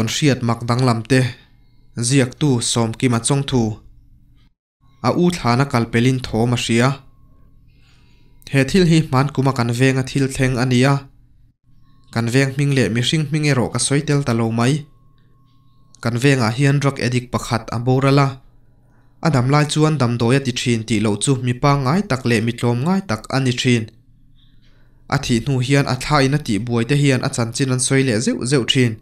ตนเชียดมักดังลำเตะเจียกตู้สมกิมาจงทูอาอูทานักลเปลินโทมาเชียเหตุที่หิมันกุมากันเวงอทิลเทงอันเนียกันเวงมิงเละมิชิงมิงเอโรกสวยเตลตะโลไหมกันเวงอาเฮียนรักเอดิกประคัดอัมโบรละอานดัมไลจวนดำโดยติชินติโลจูมีปางง่ายตักเละมิตลมง่ายตักอันนิชินอาทิตนูเฮียนอัทายนติบวยเตเฮียนอาจันจินันสวยเละเจ้าเจ้าชิน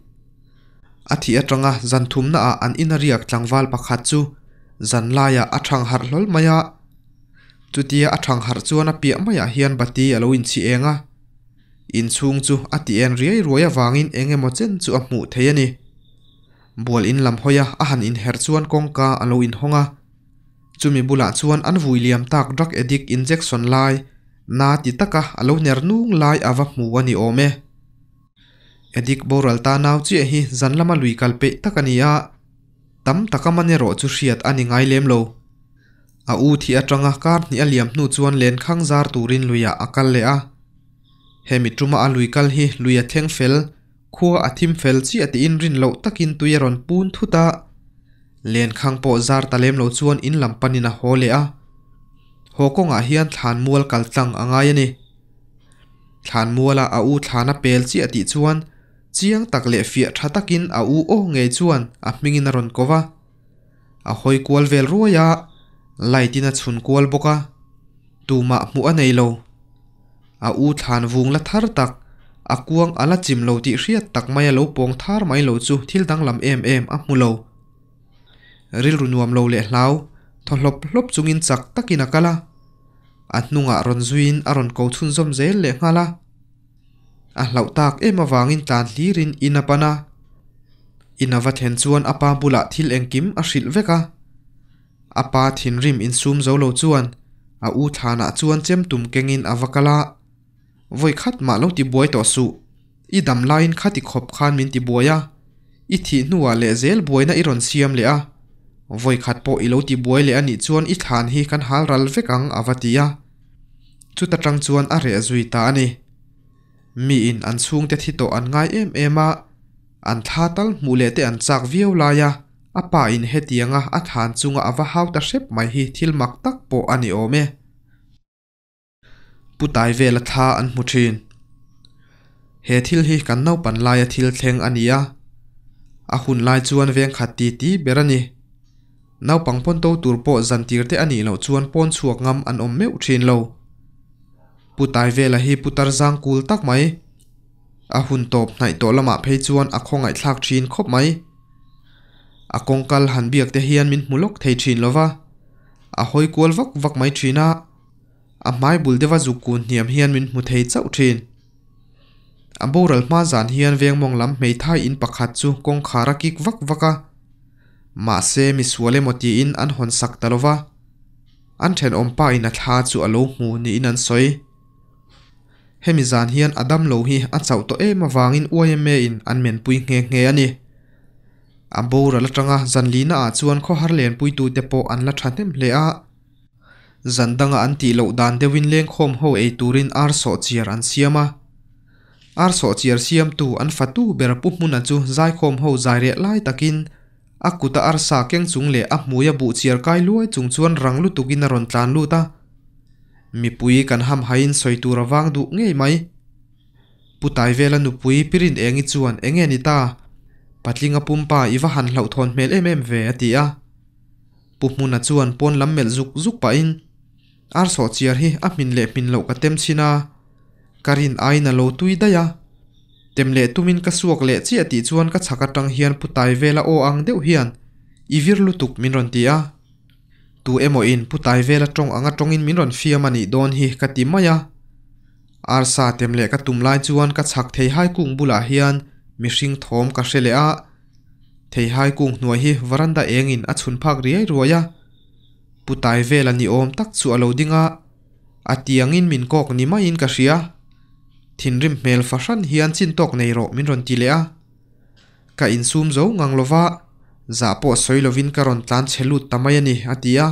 athi atanga zanthumna a an inariak tlangwal pakhat chu zanlaya athang har hlol maya chutia athang har chuan a piah maya hian bati alo in chi enga inchung chu ati en riai roya wangin engemaw chen chu a hmuh theih ani bual in lam hoya a han in her chuan kawngka alo in honga chumi bula chuan an William tak drug addict injection lai na ti taka alo ner nung lai awa hmu ani ome edik boral ta nau chi hi zanlama lui kalpe takania tam takamane ro chu hriat ani ngai lem lo a u thi atanga kar ni aliam nu chuan len khang zar turin luya akal le a hemi tuma a kal hi luya theng fel khua athim fel chi ati in rin lo takin tuyeron pun thuta len khang po zar talem lo chuan in lampani na ho le a hokongah hian thlan mual kal tlang angai ani thlan muala a u thana pel chi ati chuan chiang tak le fia tha takin a u o nge chuan a hmingin a ron kova a hoi kual vel ruaya ah, laitina chhun kual boka tuma hmu a nei lo a u than vung la thar tak a kuang ala chim lo ti hriat tak mai a lo pong thar mai lo chu thil dang lam em em a hmu lo ril runuam lo le hlau thlop hlop chungin chak takin a kala a hnungah ron zuin a ron ko chhun zom zel le ngala a lau tak em awangin tlan hlirin inapana inawa then chuan apa bula thil kim a hril veka apa thin rim in sum zau lo chuan a u thana chuan chem tum kengin avakala voi khat ma lo ti buai to su i dam lain khati khop khan min ti buaya i thi nuwa le zel buaina i ron siam le a voi khat po i ti buai le ani chuan i than hi kan hal ral vekang avatia chu ta tang chuan a re zui ta ani มีอินอันสูงเตทิโตอันไงเอ็มเอมาอันท่าตัลมูเลเตอันจากวิยวลายะอป่าอินเฮตียงอะอัฐานซุงอะอวาฮาวตะเชฟไม่ฮีทิลมักตักโปอันนิโอเมปุตายเวลท่าอันมุชินเฮทิลฮีกันนาปันลายทิลเทงอันนี้อาหุนลายจวนเวียงขัดตีตีเบรนีนาปังปนโตตูรโปจันตีรเตอันนี้ลราจวนปนสวกงำอันอมเมอุชินเรา putai vela hi putar zang kul tak mai a hun top nai to lama phei chuan a khongai thlak thin khop mai a kongkal han biak te hian min hmulok thei thin lova a hoi kual vak vak mai thina a mai bul dewa zu kun niam hian min hmu thei chau thin a boral ma zan hian veng mong lam mei thai in pakhat chu kong khara kik vak vaka ma se mi suale moti in an hon sak talova an then ompa in a tha chu alo mu ni in an soi hemi zan hian adam lo hi a chau to em awangin uima in an men pui nge nge ani ambora la tanga zanlina a chuan kho har len pui tu te po an la thatem hle a zandanga an ti lo dan win leng khom ho ei turin ar so chiar an siama ar so chiar siam tu an fatu ber pu mun a chu zai khom ho zai re lai takin akuta ar sa keng chung le a muya bu chiar kai luai chung chuan ranglu tukin a ron tlan lu ta mipui kan ham hain soitura wang duh ngei mai putai vela nupui pirin engi chuan enge ni ta patlinga pumpa iwa han hlau thon mel em em ve atia puhmuna chuan pon lam mel zuk zuk pa in ar so chiar hi a min le min lo ka tem china karin aina lo tui daya tem le tumin ka suak le chi ati chuan ka chhaka tang hian putai vela o ang deuh hian ivir lutuk min ron tia tu emo in putai vela tong anga tongin minron fiamani don hi katimaya arsa temle ka tumlai chuan ka chhak thei hai kung bula hian mihring thom ka hrele a thei hai kung hnuai hi varanda engin a chhun phak riai ruaya putai vel ni om tak chu alo dinga in min kok ni mai in ka hria thinrim hmel fashan hian chin tok nei ro min ron ti le a ka in sum zo ngang lova zapo soilovin karon tlan chelut tamayani atia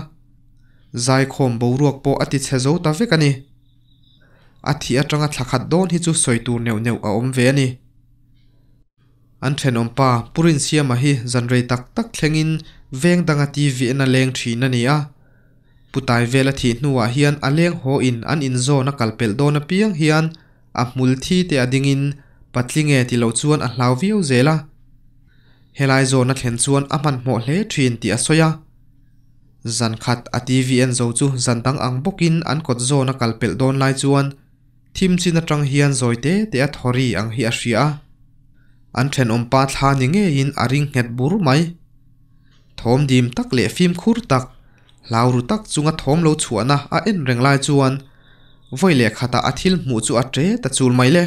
zai khom boruak po ati chezo ta vekani athi atanga thakhat don hi chu soitur neu neu a om ve ani an then ompa purin siama hi zanrei tak tak thlengin veng danga ti vi na leng thin ania putai vela thi nuwa hian a leng ho in an in zo na kalpel don a piang hian a hmul thi te adingin patlinge ti lo chuan a hlau viau zela helai zo na thlen chuan a man hmawh hle thin ti a soya zan khat a tvn zo chu zan dang ang bokin an kot zo na kalpel don lai chuan thim chin atang hian zoite te a thori ang hi a hria an then ompa thla ni nge in a ring het bur mai thom dim tak le phim khur tak lau ru tak chunga thom lo chuana a en reng lai chuan voi le khata a thil mu chu a tre ta chul mai le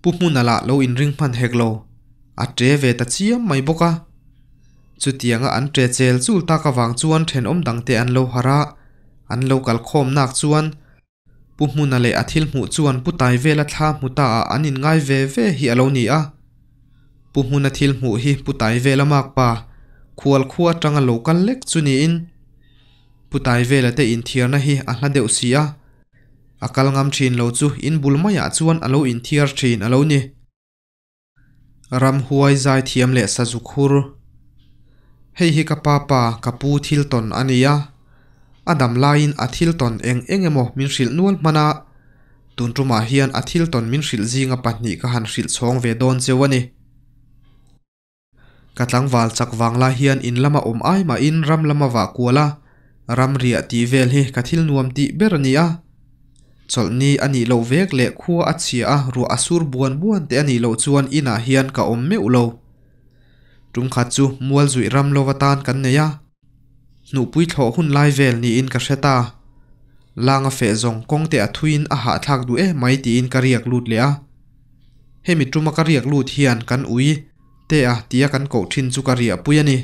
pu mu nala lo in ring phan hek lo อัตเจเวตชียมไม่บกะจุดทียงอันเจเจลจูตากวางจวนเทนอมดังเตอันโลหระ อันโลกัลคมนักจวนปุ่มมุนอะไรอธิลมุจวนปุตายเวละท่ามุตาอันินไงเวเวฮิอโลนีอะปุ่มม่นอธิลมุฮิปุตายเวละมากปะขวลขวัดจังโลกัลเล็กจุนีอินปุตายเวละเตอินเทียนะฮิอันลเดอดเสียอาการงามชินโลจูอินบุลมายาจวนอโลอินเทียร์ชินอโลนี ram huai zai thiam leh sa zukhur hei hi kapa pa kapu thil ton ania adam lain a thil ton eng engemaw min hril nual hmana tun tuma hian a thil ton min hril zinga pahnih ka han hril chhawng ve dawn cheu ani katlangwal chakvang la hian in lama om ai ma in ram lama wa kuala ram ria ti vel hi ka nuam ti ber จลนี้อันนี้เราเวกเละขัวอัจฉริรัวอสูรบวนบวนแต่อันนี้เราชวนอินาเฮียนกับอมเมอโลจุมขัดจูมัวจุยรำโลวตานกันเนี่ยหนูปุ้ยโถหุ่นไล่เวลนี่อินกับเชตาลางเฟซงคงแต่ทุยนอาหาทักดูเอไม่ตีอินกับเรียกลูดเลยอะให้มิจุมากับเรียกลูดเฮียนกันอุยแต่อะเตียกันกโกทินจุกับเรียปุยนี่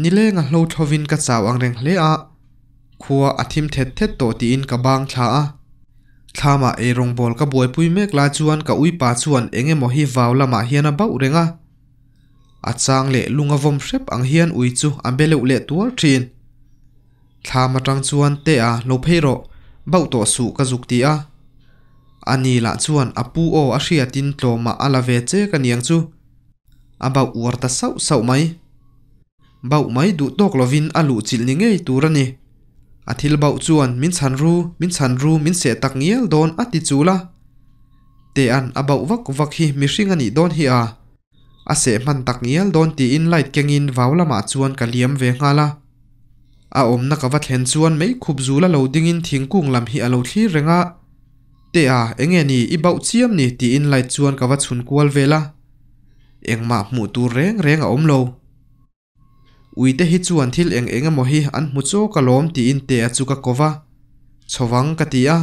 นี่เล่งเราทวินกับสาวอังเรงเลอะขัวอาทิมเท็ดเท็ดโตตีอินกับบางชา thlama e rong bol ka buai pui mek la chuan ka ui pa chuan engemaw hi vau lamah hian a bauh renga a chang leh lunga vom hrep ang hian ui chu a beleuh leh tuar thin thlama tang chuan te a lo pheiro bauh tawh su ka zuk ti a ani la chuan apu o a hria tin tlawma a la ve che ka niang chu a bauh uar ta sau sau mai bauh mai duh tawk lovin a luh chilh ni ngei tur ani a thil bau chuan min sản ru min sản ru min se tak ngiel don ati chú la te an a bau vak vak hi mi hring ani don hi a a sẽ hman tak ngiel don thì in lại kinh light vào vau lama chuan ka liam về nga la a om na ka va thlen chuan mei khup zu la lâu ding in thingkung lam hi a lo à, renga à anh enge ni i bau chiam ni thì in lại light chuan ka va về la, anh mà hmuh tu rèn rèn à om lâu. อุยเดฮิจวนทิลเองเองมหิอันมุจโซกลมตีอินเตอจุกกวะสวังกติยา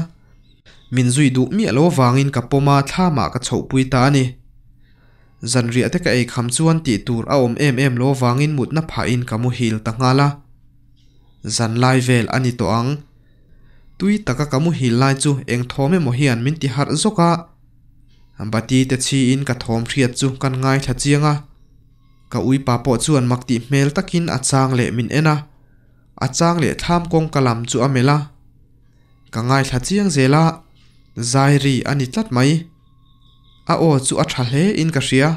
มินซุยดูมีอโลวางอินกับปมาท่ามากระโฉปุยตานีจันเรียเทกไอคำชวนตีตูรเอาอมเอ็มเอ็มโลวางอินมุดนับผาอินกับมุฮิลตังอาลาจันไลเวลอันิตัวอังตุยตะกับกมุฮิลไลจูเองทอมเอมหิอันมินติฮาร์จุกะบัดีเตชีอินกับทอมเรียจูกันง่ายชัดเจียงอ่ะ ka uipa pawh chuan makti hmel takin a chang leh min ena a chang leh tham kawng ka lam chu a mela ka ngai thla chiang zela zairi ani tlat mai a o chu a tha hle in ka hria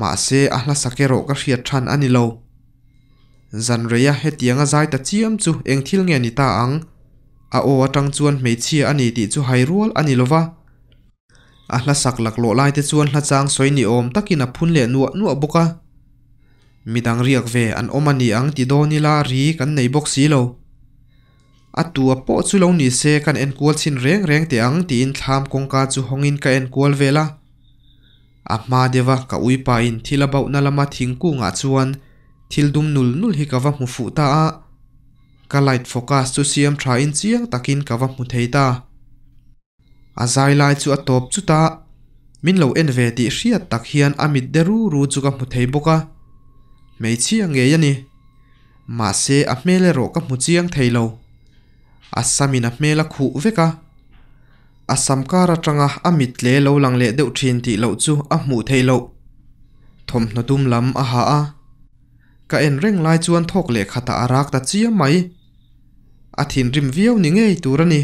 ma se a hla sake ro ka hria than ani lo zan reya he tianga zai ta chiam chu eng thil nge ni ta ang a o atang chuan hmeichhia ani ti chu hai rual ani lova อาลักลักโลลายเต่วนหลาจางสวยนิอมตะกินอพุนเลนัวนัวบุกะมีดังเรียกเวอันอมันีอังติดโดนิลารีกันในบุกสีโลอัตัวปอสุลงนิเซกันเอ็นกวลชินเร่งเร่งเตียงตีนทามกงกาจูหงินกันเอ็นกวลเวลาอามาเดวะกับอุยปายินทิลาบาอุนาลมาทิงกุงอาจวนทิลดุมนุลนุลฮิกาวะมุฟุตาอากัไลท์โฟกัสตุเซียมทรายนเซียงตะกินกาวะมุเทตา a zai lai chu a top chu ta min lo en ve tih hriat tak hian amit deru ru chu ka hmu thei bawk a hmeichhia nge ani mahse a hmele rawh ka hmu chiang thei lo asamin a hmel a khuh veka asamkar atanga amit le lo lang le deuh thin tih lo chu a hmuh thei lo thawmhna tum lam a ha a ka en reng lai chuan thawk leh khata arak ta chiam mai a thin rim viau ni ngei tur ani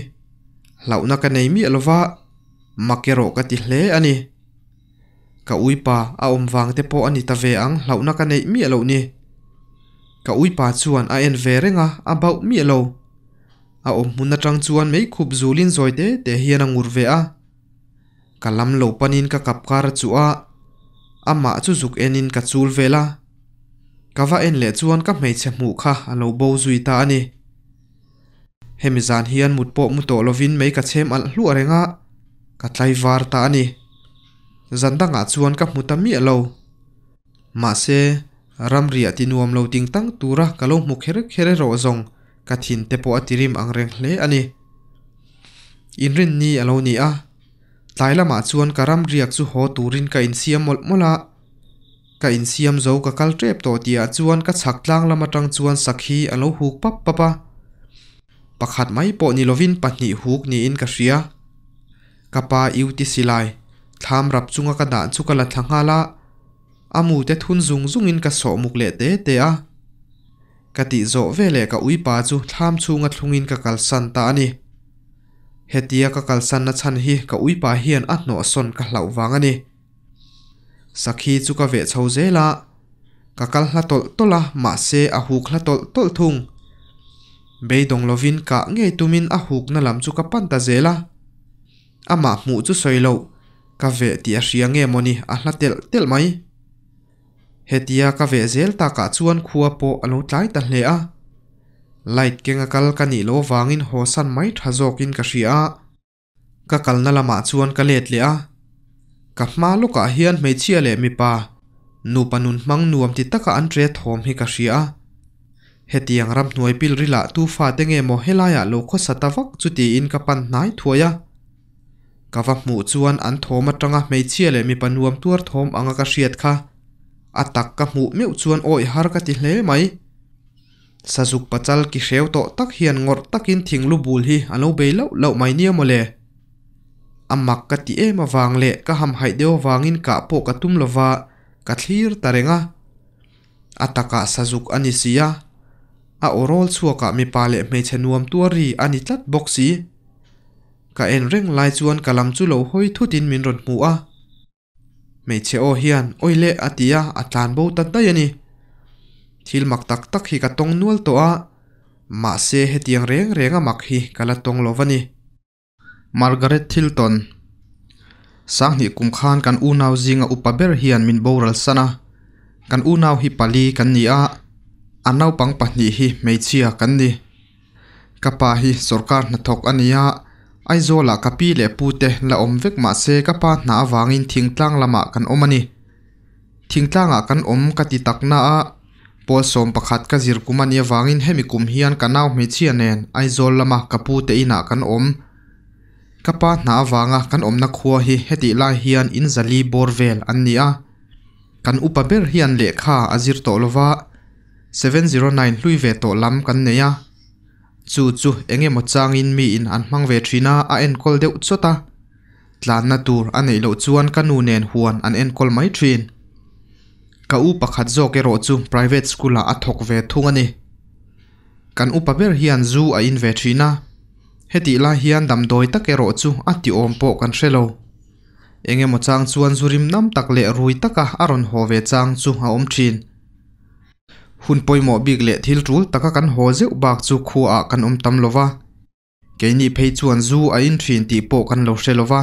launa ka nei mi alova cái e ka ti hle ani ka uipa a omwang te pawh ani ta ve ang launa ka nei mi alo ni ka uipa chuan a en ve renga a bauh mi à ông muốn hun atang chuan mei khup zulin zoite te hian a ngur ve a ka lam lo panin ka kapkar chu a ama chu zuk enin ka chul vela ka va en le chuan ka hmeichhe hmuh kha a lâu bao duy ta ani ฮมิจานเฮียนมุดโปมุดโตลวินไม่กัดเชมอัลลู่อะไรเงะกัดไลวาร์ตานีจันตังอาจวนกับมุตมีเอลมาเซรำเรียตินวมเลาติงตั้งตัวรักกะลงมุกเฮริกเฮเรโรจงกัดหินเตโปอติริมอังเรงเล่อันนี้อินรินนี่เอลนีอะตายละมาชวนกรัมเรียกสุโฮตูรินกัอินเซียมหมดมละกัอินเซียมโจกกัลเทปโตเตียชวนกัดฉักล้างละมาตังชวนสักฮีเอลูฮุกปับปะปะ pakhat mai pawh ni lovin pahnih huk niin ka hria kapa iuti silai tham rap chunga ka dah chu ka la thanga la amu te thun zung zung in ka so muk le te te a ka ti zo ve le ka ui pa chu tham chunga thlungin ka kal san ta ani hetia ka kal san na chan hi ka ui pa hian a no son ka hlau wang ani sakhi chu ka ve chho zela ka kal hla tol tola ma se a huk hla tol tol thung Bây beidong lovin ka nge tumin a huk na lam chu ka panta zela ama mu chu soilo lâu, ve ti a riêng nge moni a hla tel tel mai hetia ka ve zel ta ka chuan khuwa po alo tlai ta hle a light kenga kal ka ni lo wangin ho san mai tha zokin ka hria ka kal na lama chuan ka let le a ka hma luka hian hmeichhia le mipa nu panun mang nuam ti taka an tre thawm hi ka hria hết tiếng hetiang ram hnuai pil rila tu fa te nge mo helaya lo kho satawak chuti in ka pan nai thuaya kawa mu chuan an trăng thoma tanga meichia le mi panuam tuar thom anga ka hriat kha atak ka mu meu chuan oi har ka ti hle mai sazuk pachal ki hreu to tak hian ngor takin thinglu bul hi alo be lo lo mai nia mo le amak ka ti em awang le ka ham hai deu wangin ka po ka tum lova ka thlir tarenga ataka sazuk ani sia a o rol chuakah mipa leh hmeichhe nuam tuari a ni tlat bawk si ka en reng lai chuan kalam chu lo hoi thutin min ron hmu a hmeichhe o hian oile a tia a tlan bo tan dai ani thilmak tak tak hi ka tong nual to a ma se he tiang reng renga mak hi kala tong lovani margaret thilton sang hnih kum khan kan u nau zinga upaber hian min boral sana kan u nau hi pali kan ni a an naupang pahnih hi hmeichhia kan ni kapa hi sarkar hna thawk a nia aizawl ah kapi leh pute la awm vek mah se kapa hna avangin thingtlang lamah kan awm a ni thingtlangah kan awm ka ti taknaah pawl sawm pakhat ka zirkum a ni avangin hemi kum hian ka nau hmeichhia nen aizawl lama ka pute inah kan awm kapa hna avanga kan awmna khua hi heti lai hian in zali borvel an ni a kan upa ber hian lehkha a zir tawh lova 709 lui ve to lam kan neya chu chu enge mo in mi in an mang ve thina a en kol deuh chota tlan na tur a nei lo chuan kanu nen huan an en kol mai thin ka u pakhat zo ke ro chu private school a thok ve thung ani kan u paber hian zu a in ve thina heti la hian dam doi tak ero chu a ti om po kan hrelo enge mo chang chuan zurim nam tak le rui taka aron ho ve chang chu a om thin หุ่นปอยหมอบีกเละทิลทูลตะกันหัวเจ้าบากจูขัวอักกันอมตำลวะแกนี่เพยชวนจูอินทรีนตีโปกันโลเชลวะ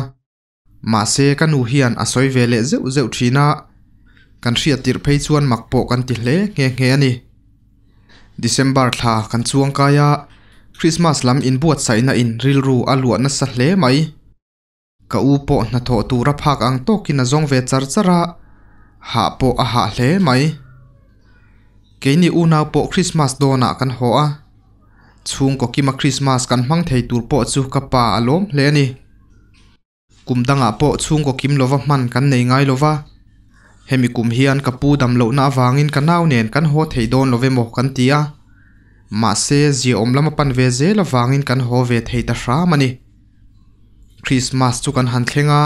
มาเซกันอุเฮียนอสอยเวเลเจ้าเจ้าทีนากันเสียติรเพยชวนมักโปกันติเลเงี้ยเงี้ยนี่เดิเซมบาร์ทากันชวนกายะคริสต์มาสลำอินบวชใส่นาอินริลรูอัลวนัสเลไหมกูปอนทตูรับหากอังโตกินจงเวจจระหาปอาหาเลไหม ke ni u nào po christmas dona kan ho a chung ko kima christmas căn mang thei tur po chu ka pa alom hle ani đăng à po chung ko kim lova man kan nei ngai lova hemi kum hian kapu dam lo na căn kanaw nen kan ho thei don love mo kan tia ma se zi om lama pan ve ze la wangin kan ho ve thei ta hra mani christmas chu kan han thlenga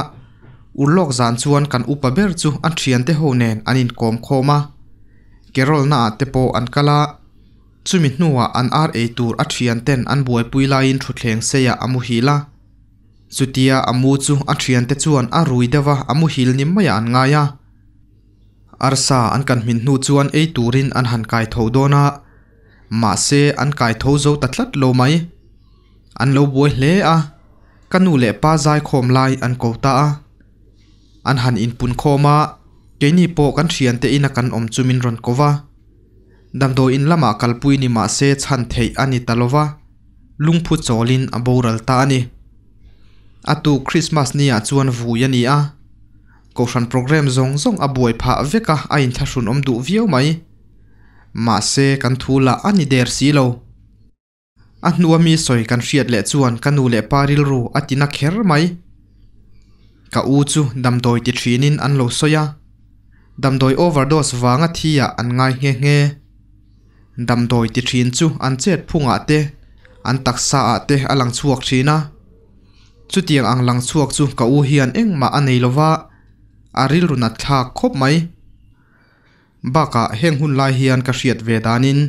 urlok zan chuan kan upa ber chu an thian te ho nen anin khô khoma kerol na te po an kala chumi hnuwa an ra tur a thian ten an buai pui lain thuthleng seya amu hi la chutia amu chu a thian te chuan a rui dewa amu hil nim mai an ngaya arsa an kan min hnu chuan ei turin an han kai tho dona ma se an kai tho zo tatlat lo mai an lo buai hle a kanu le pa zai khom lai an ko ta an han in pun khoma cái ni po kan thian te in kan om chumin ron kova damdo in lama kalpui ni ma se chan thei ani talova lungphu cholin aboral ta ani atu christmas ni a chuan vui ani a ko ran program zong zong abuai pha veka a in thashun om du viau mai ma se kan thula ani der si lo a mi soi kan riat le chuan kanu le paril ru atina kher mai ka u chu damdoi ti thinin an lo soya damdawi overdose wanga thia an ngai nge nge damdawi ti thrin chu an chet phungah te an taksaah te a lang chuak thina chutiang ang lang chuak chu ka u hian engmah a nei lova a ril runa thla khop mai baka heng hun lai hian ka hriat ve danin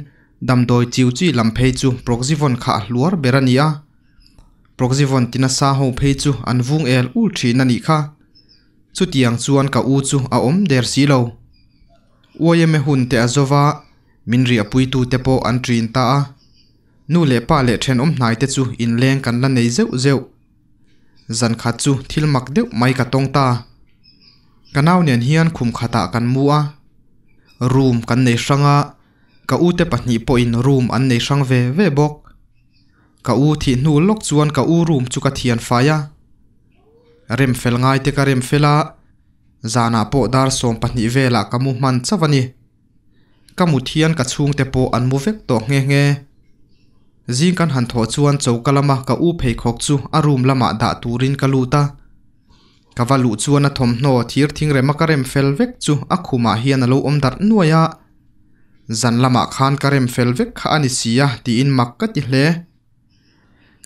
damdawi chiu chi lamphei chu proxivon kha hluar berania proxivon tina sa ho phei chu an vung el ul thin ani kha chu tiang chuan ka u chu a om der si lo uayeme hun te azova minri apuitu te po an trin ta a nu le pa le then om hnai te chu in leng kan la nei zeu zeu zan kha chu thil mak deuh mai ka tong ta kanau nen hian khum khata kan mu a room kan nei hranga ka u te pahni po in room an nei hrang ve ve bok ka u thi nu lok chuan ka u room chu ka thian faya rem fel ngai te ka rem fela zana po dar som pahnih vela kamu hman chawani kamu thian ka chung te po an muvek vek to nge nge zing kan han tho chuan cho kalama ka u phei khok chu a lama da turin kaluta luta ka valu chuan a thom hno thir thing rema ka rem fel vek chu a hian a om dar nuaya zan lama khan ka rem fel vek kha ani sia ti in mak ka ti hle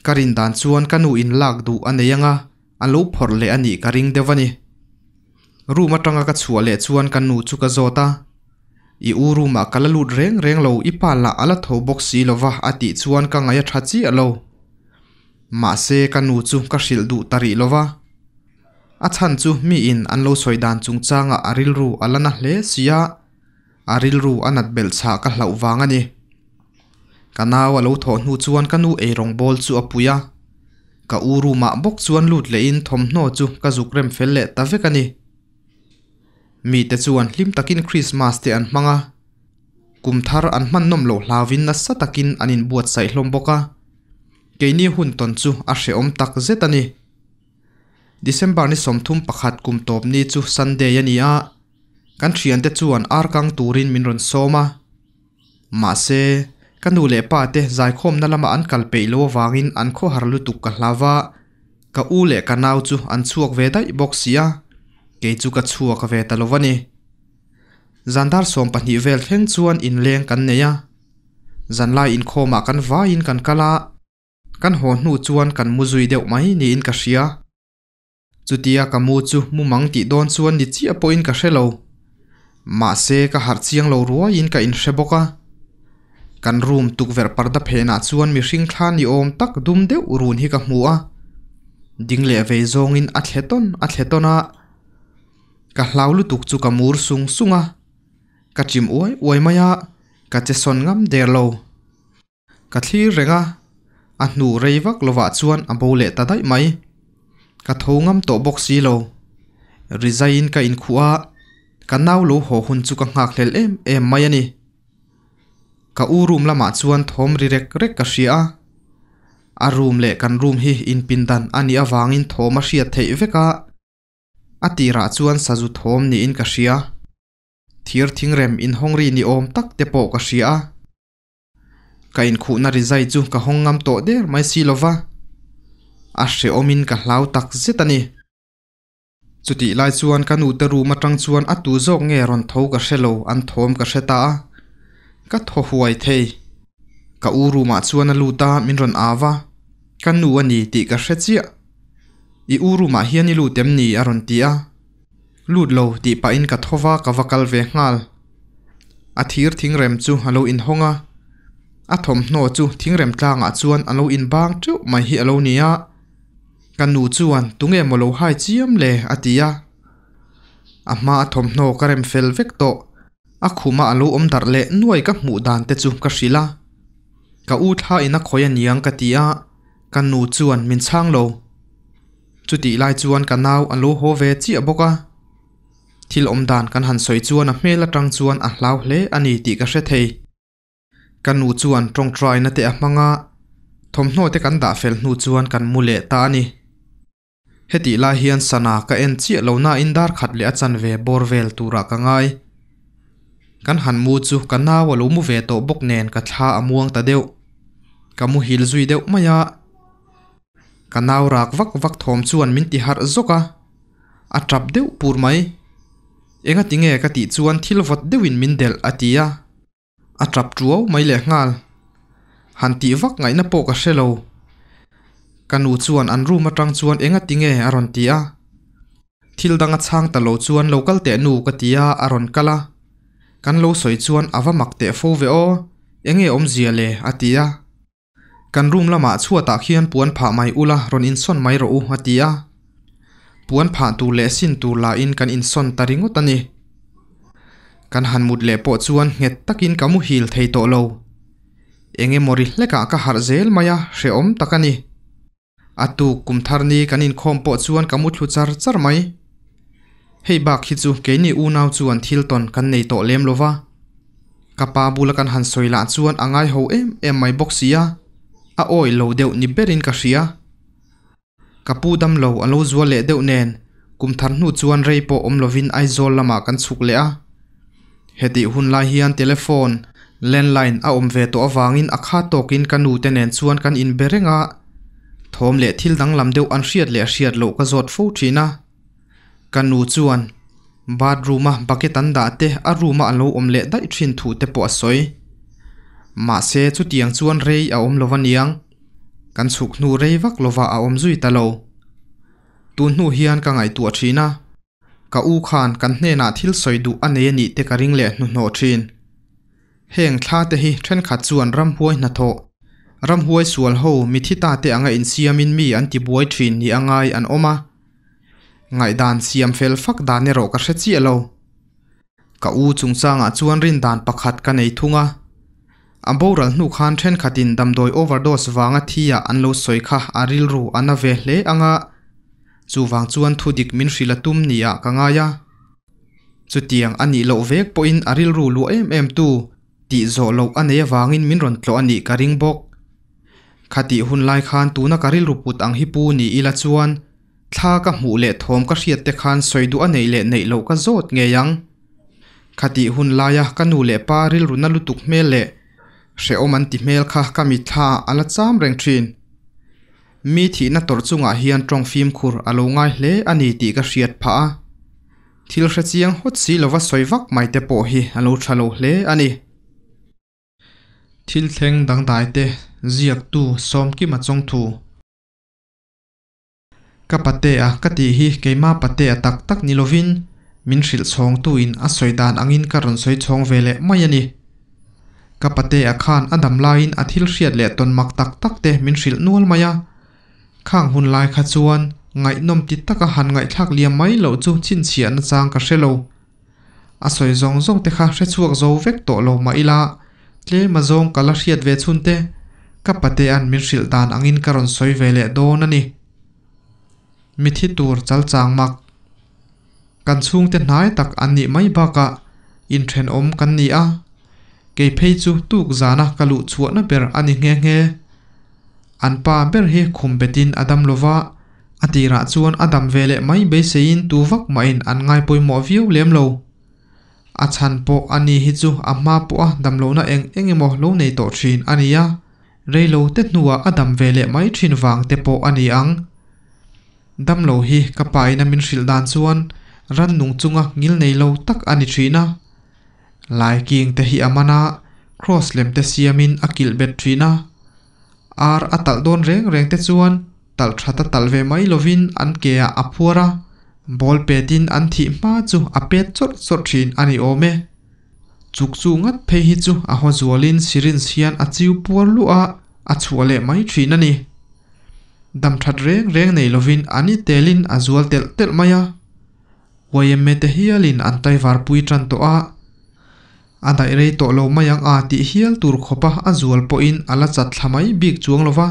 karin dan chuan kanu in lak du aneianga an lo phor le ani ka ring dewani room atanga ka chua le chuan kan nu chu ka zota i u room a kala reng reng lo ipa la ala tho box si lova ati chuan ka ngai tha chi alo ma se kan nu chu ka shil du tari lova a chan chu mi in an lo dan chung changa aril ru alana le sia aril ru anat bel cha ka hlau wang ani kana wa lo tho hnu chuan kanu e rong bol chu apuya ka uru ma bok chuan lut le in thomhnaw chu ka zukrem fel leh ta vek ani mi te chuan hlim takin christmas te an hmanga kumthar an man nom lo hlawin na sa takin anin buat sai hlom boka ni hun ton chu a hre om tak zet ani december ni somthum pakhat kum top ni chu sunday ania kan thian te chuan ar kang turin min ron soma ma se ka nu le pa te zai khom na lama an kal pei lo wangin an kho har lu tuk ka hlawa ka u le ka naw chu an chuak ve dai box sia ke chu ka chuak ve ta lovani zandar som pahnih vel thleng chuan in leng kan neya zanlai in khoma kan vain kan kala kan hon hnu chuan kan muzui deuh mai ni in ka hria chutia ka mu chu mu mang ti don chuan ni chi a po in ka hrelo ma se ka har chiang lo ruai in ka in hre boka kan room tukver parda phena chuan mi hring thla ni awm tak dum deuh run hi ka hmu a ding le ve zawngin a thleton a thletona ka hlau lutuk chu ka mur sung sunga ka chim uai uai maya ka che son ngam der lo ka thli renga a hnu reiwak lova chuan a bo le tadai mai ka thongam to box si lo resign ka in khuwa ka nau lo ho hun chu ka ngak hlel em em mai ani ka u room lama chuan thawm ri rek rek ka hria a a room leh kan room hi in pindan ani awangin thawm a hria theih veka a tirah chuan sazu thawm niin ka hria thir thingrem in hongri ni awm tak te pawh ka hria a ka in khuhna rizai chu ka hongngam tawh der mai si lova a hre awmin ka hlau tak zet ani chuti lai chuan kan ute room atang chuan atu zawk nge ron tho ka hrelo an thawm ka hre ta a ka tho huai thei ka uru ma chuan a luta min ron awa kan nu ani ti ka hre chia i uru ma hian i lu tem ni a ron ti a lut lo ti pa in ka thowa ka vakal ve ngal a thir thing rem chu alo in honga a thom hno chu thing rem tlanga chuan alo in bang tu mai hi alo nia kan nu chuan tunge molo hai chiam le atia ama a thom hno ka rem fel vek to อักขุมาอโลอมดัดเล่นวยกับหมู่ดานเตจุกษิลากะอูท่าอินักคอยนิยังกติยากันนูจวนมินช่างโลจุดีลายจวนกันนาวอโลโฮเวจิอบกะทิลอมดานกันหันสวยจวนอเมละจังจวนอัลลาวเลอันีติกษิเทกันนูจวนตรงตรายนาเตอมังะทมโนเตกันดาเฟลนูจวนกันมูเลตานีเหติลาเฮียนสนาเกณฑ์เอีนยวเโลนาอินดาร์ขัดเลอจันเวบอร์เวลตูรักังไย kan han mu chu kan na wa lo mu ve to bok nen ka tha amuang ta deuh ka mu hil zui deuh maya ka naw rak vak vak thom chuan min ti har zoka a trap deuh pur mai enga tinge ka ti chuan thil vot deuhin min del atia a trap truau mai le ngal han ti vak ngai na po ka shelo kanu chuan an room atang chuan enga tinge aron tia thil danga chang ta lo chuan local te nu ka tia aron kala กันโลสวยชวนอาวมักเตะโฟวอเองเอออมเจียเลยอตียกันรุมละมาชั่วตาเขียนปวนผาไม่อุลารอนอินซ่อนไม่รู้อตียปวนผาตูเลสินตูลาอินกันอินซ่อนตาริงตันีกันหันมุดเลปวดชวนเงยตักินกามุฮิลเทยโตโลเองเอมอริเลกากะฮาร์เซลมายาเชอมตะกันีอตูกุมทารนีกันอินคอมปวดชวนกามุทุจาร์จาร์ไม่ให้บักฮิจูเกนี่อูนาวจวนทิลตันกันในโตเลมโลวากะปาบุลกันหันสวยละจวนอ่างไอโฮเอ็มเอ็มไม่บอกเสียอาโอ้ยเราเดี่ยวนิเบรินกัสเซียกะปูดำเราอันเราจวนเล่เดี่ยวแนนกุมทันหูจวนไรปออมลวินไอโซลมากันสุกเลยอะเฮติหุ่นไลฮิอันโทรศัพท์แลนไลน์อาอมเวตัววางอินอาคาโตกินกันดูเตนแนนชวนกันอินเบริงะทอมเลทิลดังลำเดียวอันเชียดเล่เชียดโลกระจอดฟูจีนะกันูจวนบาดรูมาบักเกตันดาเตะอารูมาอัลโลอมเล่ได้ทิ้นถูเตปอสอยมาเซจุดียงจวนเรย์อาอมลวันียงกันสุขนูเรย์วักลวาอาอมจุยตะโลตูนูเฮียนกังไอตัวชีนะกาอูคานกันเนนาทิลสอยดูอันเนียนเตกริงเล่นุโนชินเฮงคลาเตฮิเทรนขัดจวนรำพ่วยนัทโตรำพ่วยส่วนโฮมิทิตาเตะไงอินเซียมินมีอันติบวยชินนี่ไงอันโอมา ngai dan siam fel fak dan erawh ka hre chi alo à ka u chungchangah chuan rin dan pakhat ka nei thunga à? a boral hnu khan then khatin đôi overdose wanga à thia anh lo soi kha a anh ru về a anh hle anga chuwang chuan thudik min hrila tum nia ka ngaya chutiang ani lo vek po in aril ru lu em em tu ti zo lo ane wangin min ron tlo ani ka ring bok khati hun lai khan tuna karil put anh hi pu ni ila chuan ทากับหูเล่ทอมก็เสียดแต่คันสวยดูอันไหนเละไหนเราก็โจดเงยยังคดีหุ่นลายกันูเละปาริลรุนลุตุกเมละเสอมันติเมลค่ะก็มีท่าอันละจามแรงทรีนมีที่นัดตรวจสุงาเฮียนตรงฟิล์มคูร์อโลงไงเละอันนี้ติก็เสียดผาทิลเชียงฮดสีลว่าซอยวักไม่เตปโอฮีอโลชโลเละอันนี้ทิลเทงดังได้เตะเสียกตูซอมกิมาจงทู ka pate a ka tih hi keima pate a tak tak nilovin, lovin min hrilh chhawng tuin a sawidan angin ka rawn sawi chhawng ve leh mai ani ka pate a khan adam dam lain a thil hriat leh tonmak tak tak te min hrilh nual mai a khang hun lai kha chuan ngai nom ti taka han ngai thak liam mai lo chu chin chian chang ka hrelo a soi zong zong te kha hre chuak zo vek to lo ma ila tle ma zong kala hriat ve chhun te ka pate an min hrilh dan angin ka rawn sawi ve leh don ani mi thi tur chal chang mak kan chung te hnai tak an ni mai baka in thren om kan ni a ke phei chu tuk zana kalu chuana ber ani nge nge an pa ber he khum betin adam lova atira chuan adam vele mai be sein tu vak ma in an ngai poi mo view lem lo a chan po ani hi chu amma po a dam lo na eng enge mo lo nei to thin ania reilo te hnuwa adam vele mai thin wang te po ani ang dam lo hi kapa in amin hril dan chuan ran nung chunga ngil nei lo tak ani thina lai king te hi amana cross lem te siamin akil bet thina ar atal don reng reng te chuan tal thata tal ve mai lovin an ke a aphuara ball petin an thi ma chu a pet chot chot thin ani ome chuk chu ngat phei hi chu a ho zualin sirin sian a chiu puar lu a a mai thin ani dam that reng reng này lovin ani telin azual tel tel maya wayem me te hialin antai var pui tran to a adai rei to lo mayang a ti hial tur khopa azual po in ala chat thlamai bik chuang lova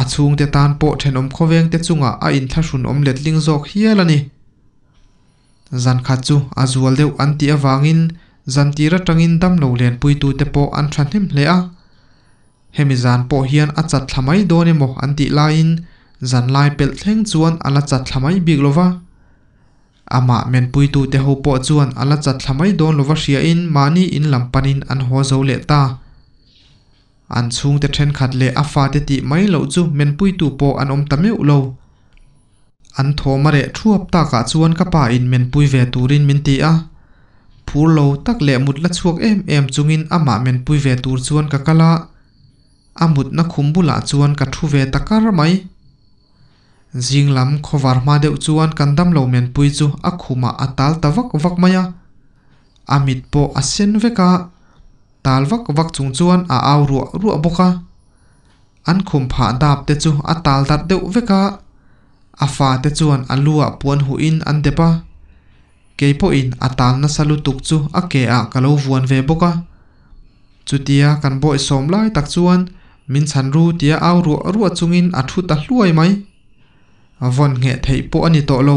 a chung te tan po then om khoweng te chunga a in thlashun om letling jok hial ani zan kha chu azual deuh an ti awangin zan tira tangin dam lo len pui tu te po an thran hnem hle a hemizan po hian a chat thlamai dawn emaw an tih lain zan lai pelh thleng chuan ala chat thlamai bik lova amah men puitu te ho pawh chuan ala chat thlamai dawn lova hria in mani in lampanin an haw zo leh ta an chhung te then khat le a fa te tih mai lo chu men puitu pawh an om ta meuh lo an thawma reh thuap takah chuan kapa in men pui ve turin min ti a phur lo tak leh mutla chuak em em chungin amah men pui ve tur chuan ka kala amut na khumbula chuan ka thu ve takar mai zinglam khowar ma deuh chuan kan dam lo men pui chu a khuma atal tawak wak maya amit po asen veka tal vak vak chung chuan a aw ru ru boka an khum pha dap te chu a tal dat deuh veka a fa te chuan a lua puan hu in an depa keipo in a tal na salu tuk chu a ke a kalo vuan ve boka chutia kan boi som lai tak chuan min san ru tia au ru ru chungin a thu ta hluai mai avon nge thei po ani to lo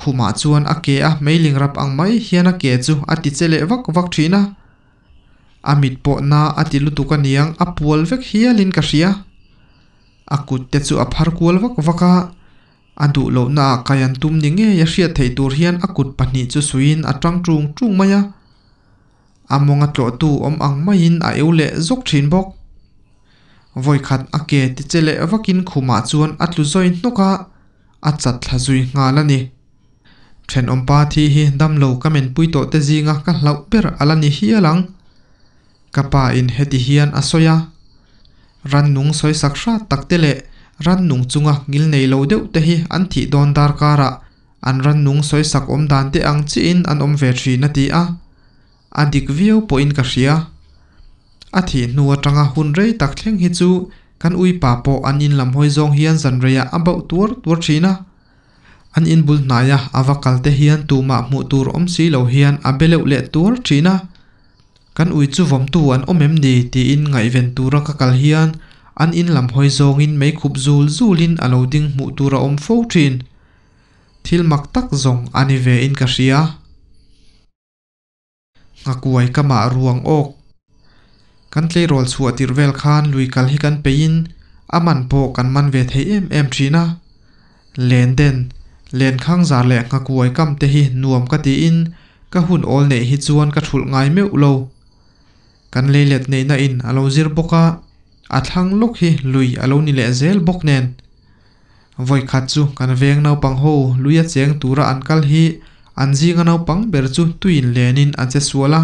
khuma chuan a ke a mailing rap ang mai hian a ke chu ati chele vak vak thina amit po na ati lutuka niang apual vek hialin ka ria akut te chu a phar kual vak vaka andu lo na kayan tum ni nge ya ria thei tur hian akut pani chu suin atang trung trung maya amonga tlo tu om ang mai in a eule zok thin bok voi khat a ke ti chele avakin khuma chuan atlu zoi noka a chat thlazui nga lani then ompa thi hi damlo kamen puito te zinga ka hlau ber alani hi alang kapa in heti hian asoya ran nung soi tê lệ, ran nung chunga ngil nei lo deuh te hi an thi don dar kara an ran nung soi sak om đàn tê ang chi in an om ve thi na à, a adik viau po in ka à a thih hnu atanga hun rei tak thleng hi chu kan ui pa po an in lam hoi zong hian zan reya about tuar tuar thina an in bul naya avakal te hian tu ma mu tur om si lo hian a beleu le tuar china kan ui chu vom tu an omem ni ti in ngai ven tura ka kal hian an in lam hoi zong in mei khup zul zulin alo ding mu tura om fo thin thil mak tak zong ani ve in ka ria ngakuai kama ruang ok kan tlei rol chu atir vel khan lui kal hi kan pein aman po kan man ve the em em thina len den len khang zar le nga kuai kam te hi nuam ka ti in ka hun ol nei hi chuan ka thul ngai meu lo kan lei let nei na in alo zir boka a thlang lok hi lui alo ni le zel bok nen voi khat chu kan veng nau pang ho luya cheng tura an kal hi an zinga nau pang ber chu tuin lenin an suala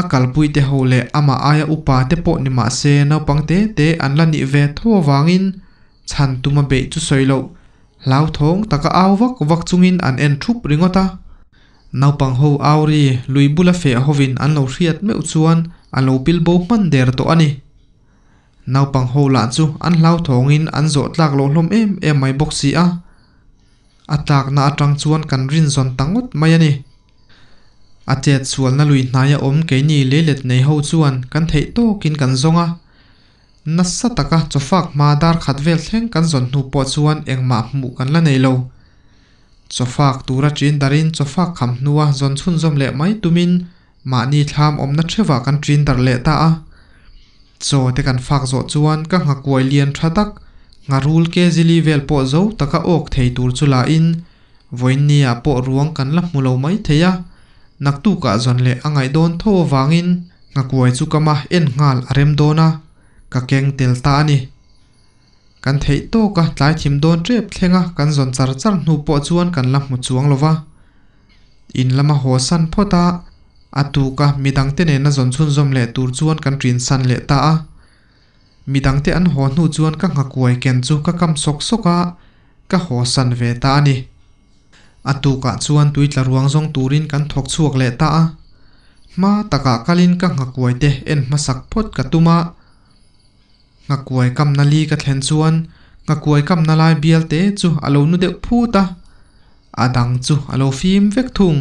akal pui te ho le ama aya upa te po ni ma se no pang te te an la ni ve tho wangin chan tuma be chu soilo lau thong taka aw wak wak chungin an en thup ringota nau pang ho aw ri lui bula fe hovin an lo riat me chuan an lo pil bo man der to ani nau pang ho la chu an lau thongin an zo tlak lo hlom em em mai boxi a atak na atang chuan kan rin zon tangot mai ani ate chual na lui hnai a om ke ni lelet nei ho chuan kan thei to kin kan zonga nasa taka chofak ma dar khát khatvel thleng kan zon hnu po chuan engma hmu kan la nei lo chofak tura chin darin chofak kham hnuwa zon chun zom le mai min ma ni tham om na thewa kan trin dar le ta a cho te kan fak zo chuan ka nga kuai lian thatak nga rul ke zili vel po zo taka ok thei tur la in voinia po ruang kan la hmu lo mai theya nak tu ka zon le angai don tho wangin nga kuai chu kama en ngal arem dona ka keng tel ta ni kan thei to ka tlai thim don trep thlenga kan zon char char hnu po chuan kan lam mu chuang lova in lama ho san phota atu ka midang te ne na zon chun zom le tur chuan kan trin san le ta a midang te an ho hnu chuan ka nga kuai ken chu ka kam sok soka ka ho san ve ta ni atu atukah chuan tui tlaruang zawng turin kan thawk chuak leh ta a ma taka kalin ka ngakuai te en masak phot ka tuma ngakuai kamna li ka thlen chuan ngakuai kamna lai bial te chu alo nu deuh phu ta adang chu alo fim vek thung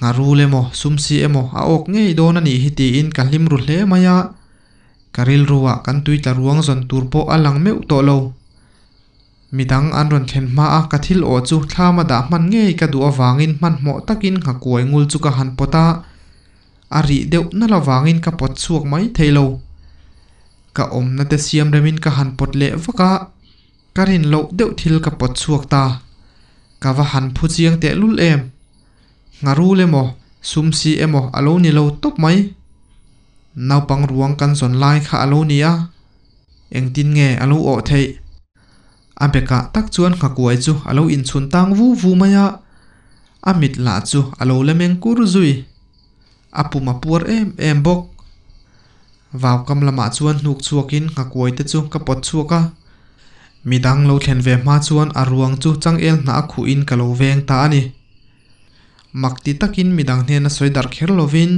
ngaru le mo sumsi emo a ok ngei don ani hi ti in kalim ru hle maya karil ruwa kan tui tlaruang zon tur po alang meu to lo midang an rawn thlen hma a ka thil aw chu thlam a dah hman ngei ka du in hman hmawh takin nga kuai ngul chu ka han pota a rih deuh na in ka pot chuak mai theilo ka omna te siam remin ka han pot le vaka ka rin lo deuh thil ka pot chuak ta ka va han phu chiang te lul em ngaru le mo sum si emo alo ni lo top mai naupang ruang kan zon lai kha alo ni a engtin nge alo o thei abeka tak chuan khakuai chu alo in chhun tang vu vu maya amit la chu alo lemeng kur zui apuma puar em em bok vào kam lama chuan hnuk chuakin ngakuai te chu kapot chuaka midang lo thlen ve ma chuan aruang chu el na khu in kalo veng ta ani makti takin midang hnen a soidar kher lovin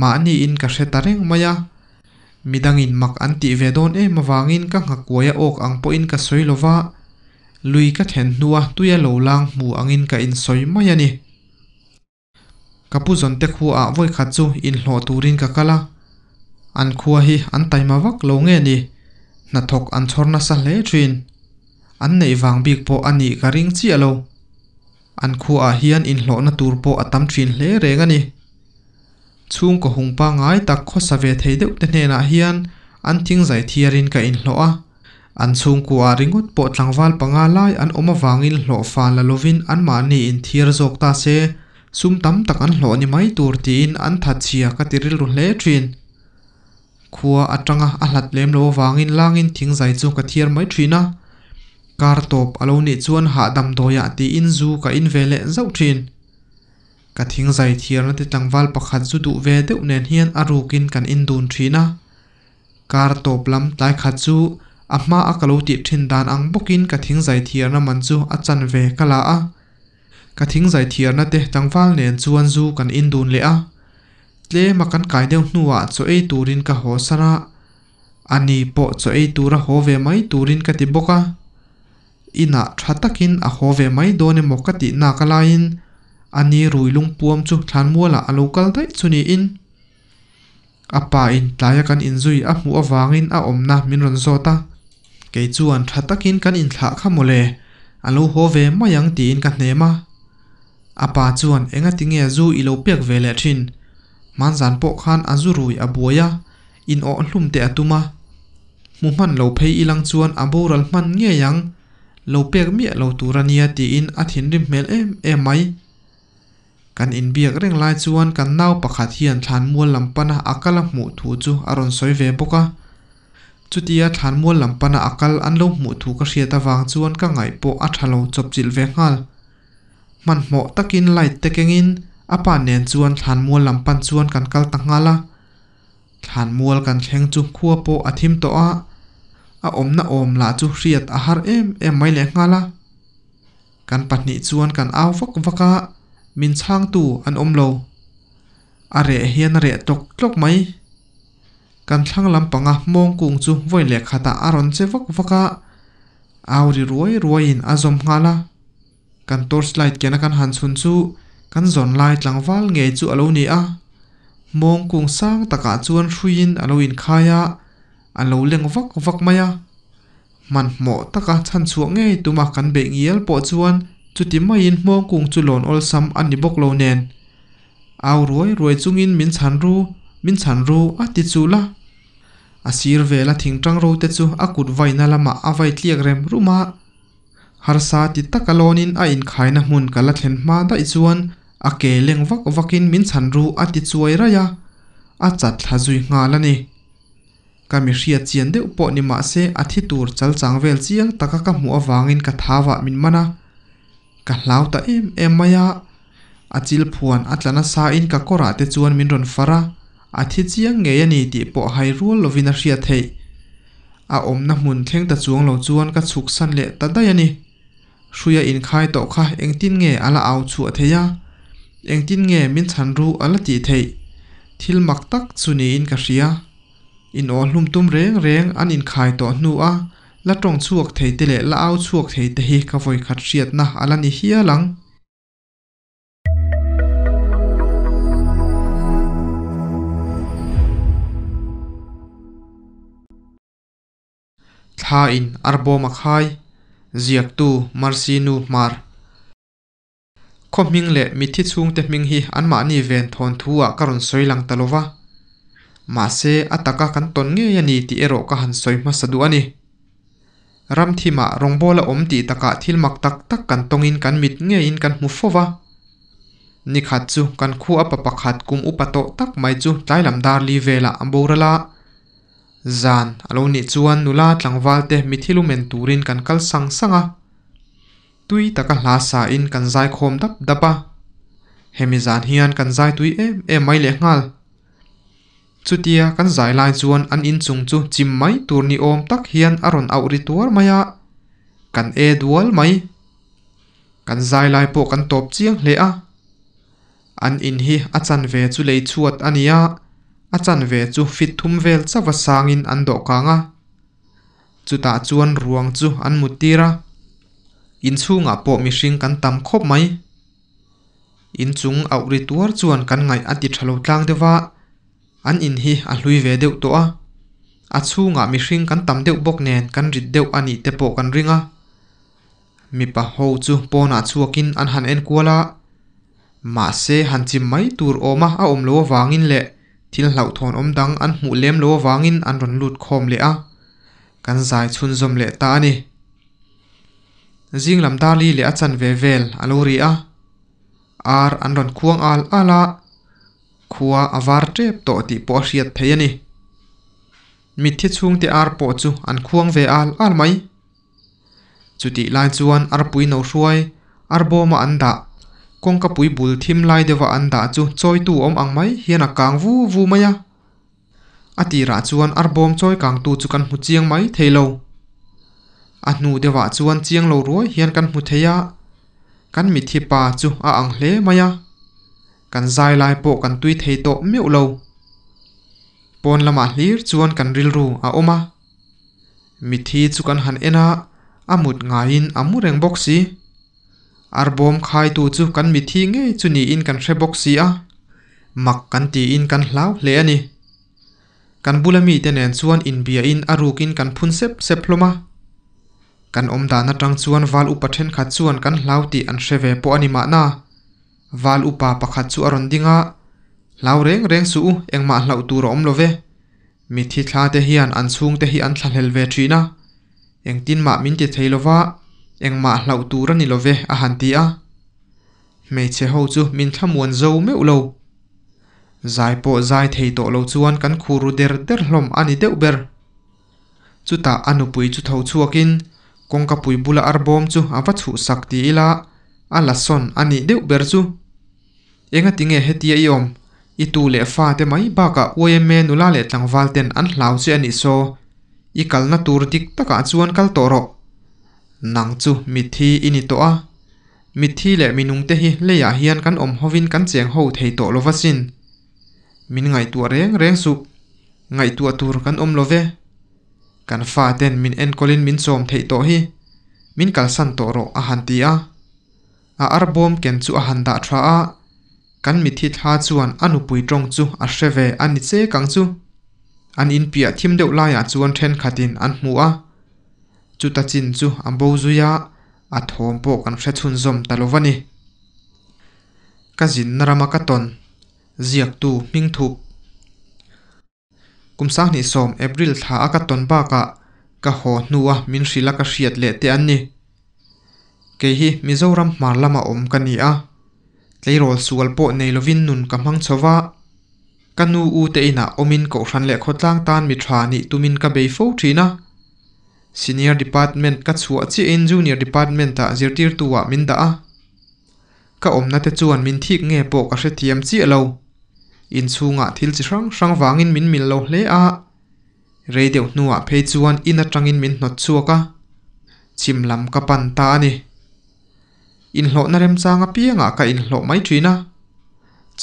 ma ni in ka hre tareng maya midangin mak an tih ve dawn em awangin ka nga kuaya awk ang pawh in ka sawi lova lui ka then hnua tuia lo lang hmu angin ka in sawi mai ani kapu zonte khu a voi khat chu in lo turin ka kala an khua hi an taima vak lo nge ni na thok an chhorna sa hle thin an nei wang bik po ani ka ring chi alo an khua a hian in lo na tur po atam thin hle reng ani chung ko hungpa ngai tak khaw sa ve thei deuh te hnenah hian an thing zai thiarin ka in hlawh a an chung kua ringot pawh tlangval panga lai an awm awangin hlawh fan la lovin an mah ni in thir zawk ta se sum tam tak an hlawh ni mai tur tiin an that chia ka tiril ru hle thin khua atanga a hlat lem lo wangin langin thing zai chu ka thiar mai thina kar top alo ni chuan ha dam doya ti in zu ka in vele zau thin ka thing zai thiar na te tlangwal pakhat zu duh ve deuh nen hian a rukin kan in dun thina kar top lam tlai khat chu a hma a kalo tih thin ăn ang bokin ka thing zai thiar na man chu a chan ve kala a ka thing zai thiar na te tlangwal nen chuan zu kan in dun le a tle makan kai deuh hnuwa chaw ei turin ka ho sara ani po chaw ei tura ho ve mai turin ka bốc boka ina tha takin a ho ve mai dawne mawka tih naka in à ani rui lung puam chu thlan muala ah alo kal daih chuni in apa in tlaiah kan inzui a hmu awangin a awmna min rawn zawta kei chuan tha kan in thla kha mawle alo ho mayang ti in tiin ka hnem a apa chuan enga tinge zu ilo pek ve le thin manzan pawh khan azu rui a buaya in awh hlum te atuma mu hman lo phei ilang chuan a man hman nge yang lo pek mi lo turania tiin a thin rim hmel em em mai kan in biak reng lai chuan kan nau pakhat hian thlan mual lampana akala hmuh thu chu a rawn sawi ve bawk a chutia thlan mual lampana akal an lo hmuh thu ka hriat awang chuan ka ngai pawh a thalo chop chil ve ngal man hmawh takin light te kengin apa nen chuan thlan mual lampan chuan kan kal ta ngala thlan mual kan thleng chu khua pawh a thim to a a omna om la chu hriat a har em em mai le ngala kan pahnih chuan kan au vak vaka min chang tu an om lo a re hian re tok tlok mai kan thlang lampanga mong kung chu voi le khata aron che vak vaka auri ruai ruai in azom ngala kan torch light kena kan han chun chu kan zon light langwal nge chu alo ni a mong kung sang taka chuan hruin alo in khaya alo leng vak vak maya man mo taka chan chu nge tuma kan be ngiel po chuan จุ่ิม่ยินมองกุงจุหลอนอลซัมอันนี้บกโลเนนเอารวยรวยจุงินมินฉันรู้มินฉันรู้อติจุละอาศิรเวลาทิงจังรู้เตจูอากุดไวนาลมาอาไวเทียกเรมร้มาฮาร์ซาติตะกะโลนินอาอินขายนะมุนกะละเทนมาได้จวนอาเกลลงวักวักินมินฉันรู้อติจไอระยะอาจัดหาจุยงาละนี่กามิเชียเจียนเดอุอนิมาเซอาทิตูรจัลจังเวลเจียงตะกะกะหัววางินกะทาวะมินมานะกะลาวตาเอ็มเอ็มไม่ยาอาจิลพวนอาจารย์นาซาอินกะกราติจวนมินรอนฟาระอาทิตย์เชียงเงยนีติปะไฮรูวลวินาเชียเทยอาอมน้ำมุนเท่งตะจวงเหล่าจวนกับสุขสันเละตันได้ยนีช่วยอินคายตอค่ะเอ็งตินเงยอลาเอาชัวเทียเอ็งตินเงยมินฉันรูอลาตีเทยทิลมักตักสุนีอินกะเชียอินอ้อลุ่มตุ้มเร่งเร่งอันอินคายตอกนัว la tong chuộc thei te leh la au chuak thei te hi ka voi khat riat na alani hi alang tha in arbo makhai ziak tu marsi nu mar khom ming le mi thi chung te ming hi an ma ni ven thon thuwa karon lang talova ma se ataka kan ton nge yani ti ero ka han soi ma sadu ani ram rong ramthima rawngbawl a awm tih takah thilmak tak tak kan tawngin kan mit ngeiin kan hmu fowa nikhat chu kan khu apa pakhat kum upa tawh tak mai chu tlailam dar li vela an bo rala zan alo nih chuan nula tlangval te mithilumen turin kan kal sang sanga tui taka hla sa in kan zai khom dap dapa hemi zan hian kan zai tui em em mai le ngal chutia kan zai lai chuan an inchung chu chim mai tur ni awm tak hian a au ri tuar mai a kan e dual mai kan zai lai pawh kan tawp chiang hle a an in hi a chan ve chu lei chuat ania a chan ve chu fit thum vel chawa sangin an dawhkanga chuta chuan ruang chu an mutira in chhunga ah pawh mihring kan tam khawp mai in chung au ri tuar chuan kan ngai a ti thalo tlang dewa an in hi a hlui ve deuh tawh a a chhungah mi hring kan tam deuh bawk nen kan rit deuh a nih te pawh kan ringa mipa ho chu pawnah chuakin an han en kuala mahse han chim mai tur awma a awm lo awangin leh thil hlau thawn awm dang an hmuh lem lo awangin an rawn lut khom le a kan zai chhun zawm leh ta ani zinglam dali leh a chan ve vel a lo ri a ar an rawn khuang al ala khua a var tep tawh tih pawh a hriat phei a ni mithi chhung te ar pawh chu an khuang ve al al mai chu tih lai chuan ar pui no hruai ar bawma an dah kawngka pui bul thim lai dewa an dah chu chawi tu awm ang mai hian a kang vu vu mai a a tirah chuan ar bawm chawi kang tu chu kan hmu chiang mai thei lo a hnu dewa chuan chiang lo ruai hian kan hmu thei a kan mithi pa chu a ang hle mai a kan zai lai po kan tui thei to miu lo pon lama hlir chuan kan ril ru a oma mithi chu kan han ena amut ngain amu reng box si arbom khai tu chu kan mithi nge chu ni in kan hre box si a mak kan ti in kan hlau hle ani kan bulami te nen chuan in bia in arukin kan phun sep sep hloma kan om dana tang chuan wal u pathen kha chuan kan hlau ti an hre ve po ani ma na wal upa pakhat chu a rawn dinga lau reng reng su engmah hlau tur a awm lo ve mi thi thla te hian an chhung te hi an thlalhel ve thina eng tin ma min ti theilowa engmah hlau tur ani lo ve a han ti a hmeichhe ho chu min thlamuan zo meu lo zai po zai thei tawh lo chuan kan khuru der der hlawm ani deuh ber chuta anupui chu tho chuakin kawngka pui bula arbom bawm chu a va chhuh sak ti ila a son sawn anih deuh ber chu เองติงเหตียอมอีตูเล่ฟาเตมมยบากะวัยเมนุลาเลตังวาลเตนอันลาวเซนิโซอีกลนัตูร์ดิกตะกัจวนกัลโตโรนังจูมิทีอินิโตะมิทีเล่มินุงเตหิเลียเฮียนกันอมฮวินกันเจียงโฮเทโตโลวาซินมินไงตัวเร่งเร่งสุไงตัวตูร์กันอมโลเวกันฟาเตนมินเอ็นคอลินมินโซมเทโตฮิมินกัลสันโตโรอาหันตีอาอาอาร์บอมเกนจูอาหันดาทราอา kan mi thi thla chuan anupui tawng chu a hreve ani che kang chu an in piah thim deuh laiah chuan then khatin an hmu a ta chin chu ambo zuya a thawm pawh kan hre chhun zawm ta lovani ka zin narama ka ton ziak tu hming thup kumsa hnih sawm april thla a ka ton baka ka haw hnu a min hrila ka hriat leh te an ni ke hi mizoram hmar lama awm ka ni a ลโรลสวลโปในลวินนุนกำมังชวะกันูอูเตอินะอมินกอรันเลขดลางตานมิทรานิตุมินกับเบฟูทีนะซีเนียร์ดีพาร์ตเมนต์กัตสวะจีเอ็นจูเนียร์ดีพาร์ตเมนต์ตาเจยร์ติร์ตัวมินดาก็อมนัดจวนมินที่เงยปกับเสตียมจีเอลอินซูงอะทิลจิรังรังวางินมินมิลโลเลอาเรเดียวนัวเพจวนอินัดจังอินมินนัดสัวกะชิมลำกับปันตาเนี่อินหลอนารมจางอพียงอ่ะก็อินหลอไม่จีน่ะ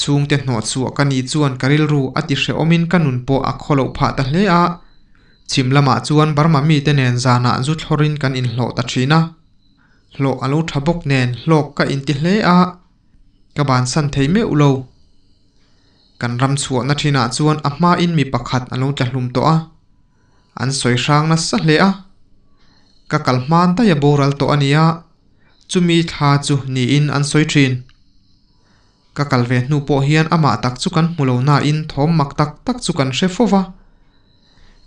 ช่วงเท็หนวดสวกันอีจวนการิลรูอติเชอมินกันนุนโปอักโคลพัดเลยะชิมละมาจวนบาร์มามีเตนันจานะจุดอรินกันอินหลอตัดจีน่ะหลออาลูทับกเนนหลอก็อินติเลยอ่ะกบานสันเทไม่อุโลกันรำสัวนาทีนาจวนอำมาอินมีปรกหัดอาลูจัดลุมโตอ่อันสวยช่างนัสั่เลยอ่ะกะกลมาตายโบรัลโตอันนี้ chumi tha chu niin an soi thin ka kalve hnu pawh hian ama tak chu kan hmulo na in thawm mak tak tak chu kan hre fowa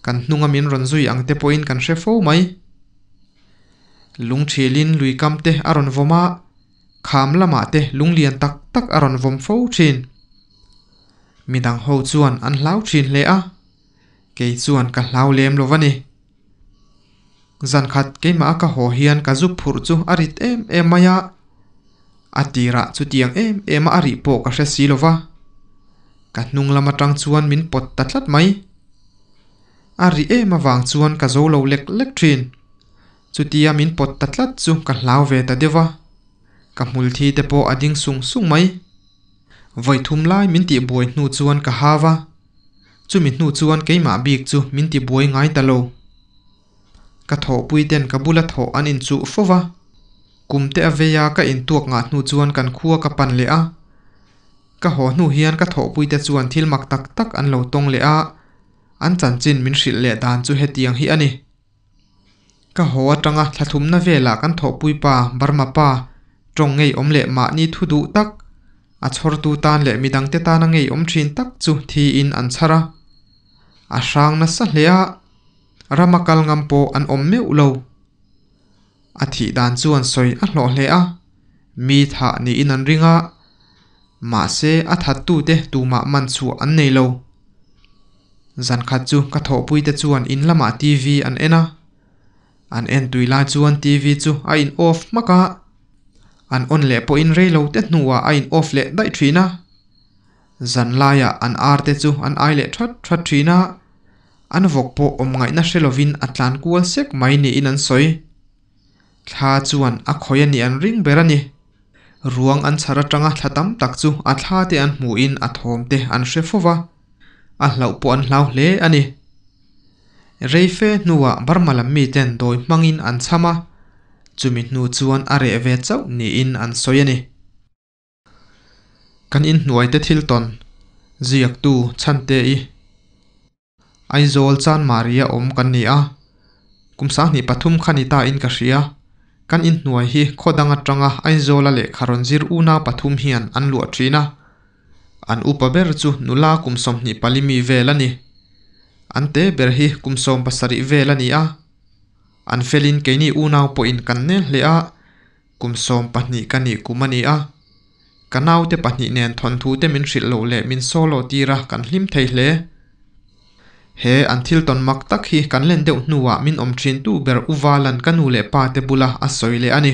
kan hnungamin rawn zui ang te pawh kan hre mai lung thilin lui kam te a rawn voma kham lama te lung lian tak tak aron rawn vom fo thin midang ho chuan an hlau thin hle a ke chuan ka hlau lem lo vani gian zankhat keima ka ho hian ka zup phur chu arit em em maya atira chu tiang em em a ri po ka hre silova nung hnung lama tang chuan min pot ta lát mai a ri em awang chuan ka zo lo lek lek thin chu tia min pot ta lát chu ka hlau về ta dewa ka hmul thi te pawh a ding sung sung mai vậy thum lai min ti buai hnu chuan ka hawa chu min hnu chuan keimah bik chu min ti buai ngai ta lâu กะทอปุยเด่นกับบุลทออันอินสุฟวะกุมเตะเวยากบอินตัวงาหนูจวนกันคั่วกับปันเลอะกะหอหนูเฮียนกัะทอปุยเตจวนทิลมักตักตักอันเลวตรงเลอะอันจันจินมินสิเลดานจูเฮตียงฮิอันนี่กะหอจังอะทัทุมนาเวลากันทอปุยปาบาร์มาปาตรงไงอมเลมานีทุดูตักอัชรตูตานเลมีดังเตตานังไงอมชินตักจูทีอินอันชระอัชรางนั่นสิเลอะ ramakal ngam po an om meu lo a thih dan chuan soi a hlawh hle a mi thah niin an ringa ma se a that tu te tuma man chu an nei lo zan khat chu ka thaw pui te chuan in lama tv an ena an en tui lai chuan tv chu a in off maka an on le po in rei lo te hnuwa a in off le dai thina zan laia an ar te chu an ai le that that thina an vok po om ngai na hrelovin atlan kual sek mai ni in an soi thla chuan a khoi ani an ring ber ani ruang an chhara tanga thlatam tak chu a thla te an hmu in a thawm te an hre fowa a hlau po an hlau hle ani reife nuwa barmalam mi ten doi mangin an chama chumi hnu chuan a re ve chau ni in an soi ani kan in hnuai te thil ton ziak tu chan te i ไอโซลซานมาเรียอมกันเนี่อะกุมสาหนีปทุมขันิตาอินกเสียกันอินหน่วยฮีโคดังจังะไอโซลเลขารอนซิรูนาปทุมเฮียนอันลวดทีนะอันอุปเบรจูนุลากุมสมหนีปลิมีเวลานี่อันเตเบรฮีกุมสมปัสริเวลานี่อะอันเฟลินเกนี่อูนาวปอินกันเนเลอะกุมสมปนิกันนี่กุมันนี่อะกันเอาเตปนีเนนทอนทูเตมินสิโลเลมินโซโลตีระกันลิมเทเล he an thil ton mak tak hi kan len deuh hnuah min awm thin tu ber uvalan kanu leh pa te bula a sawi le ani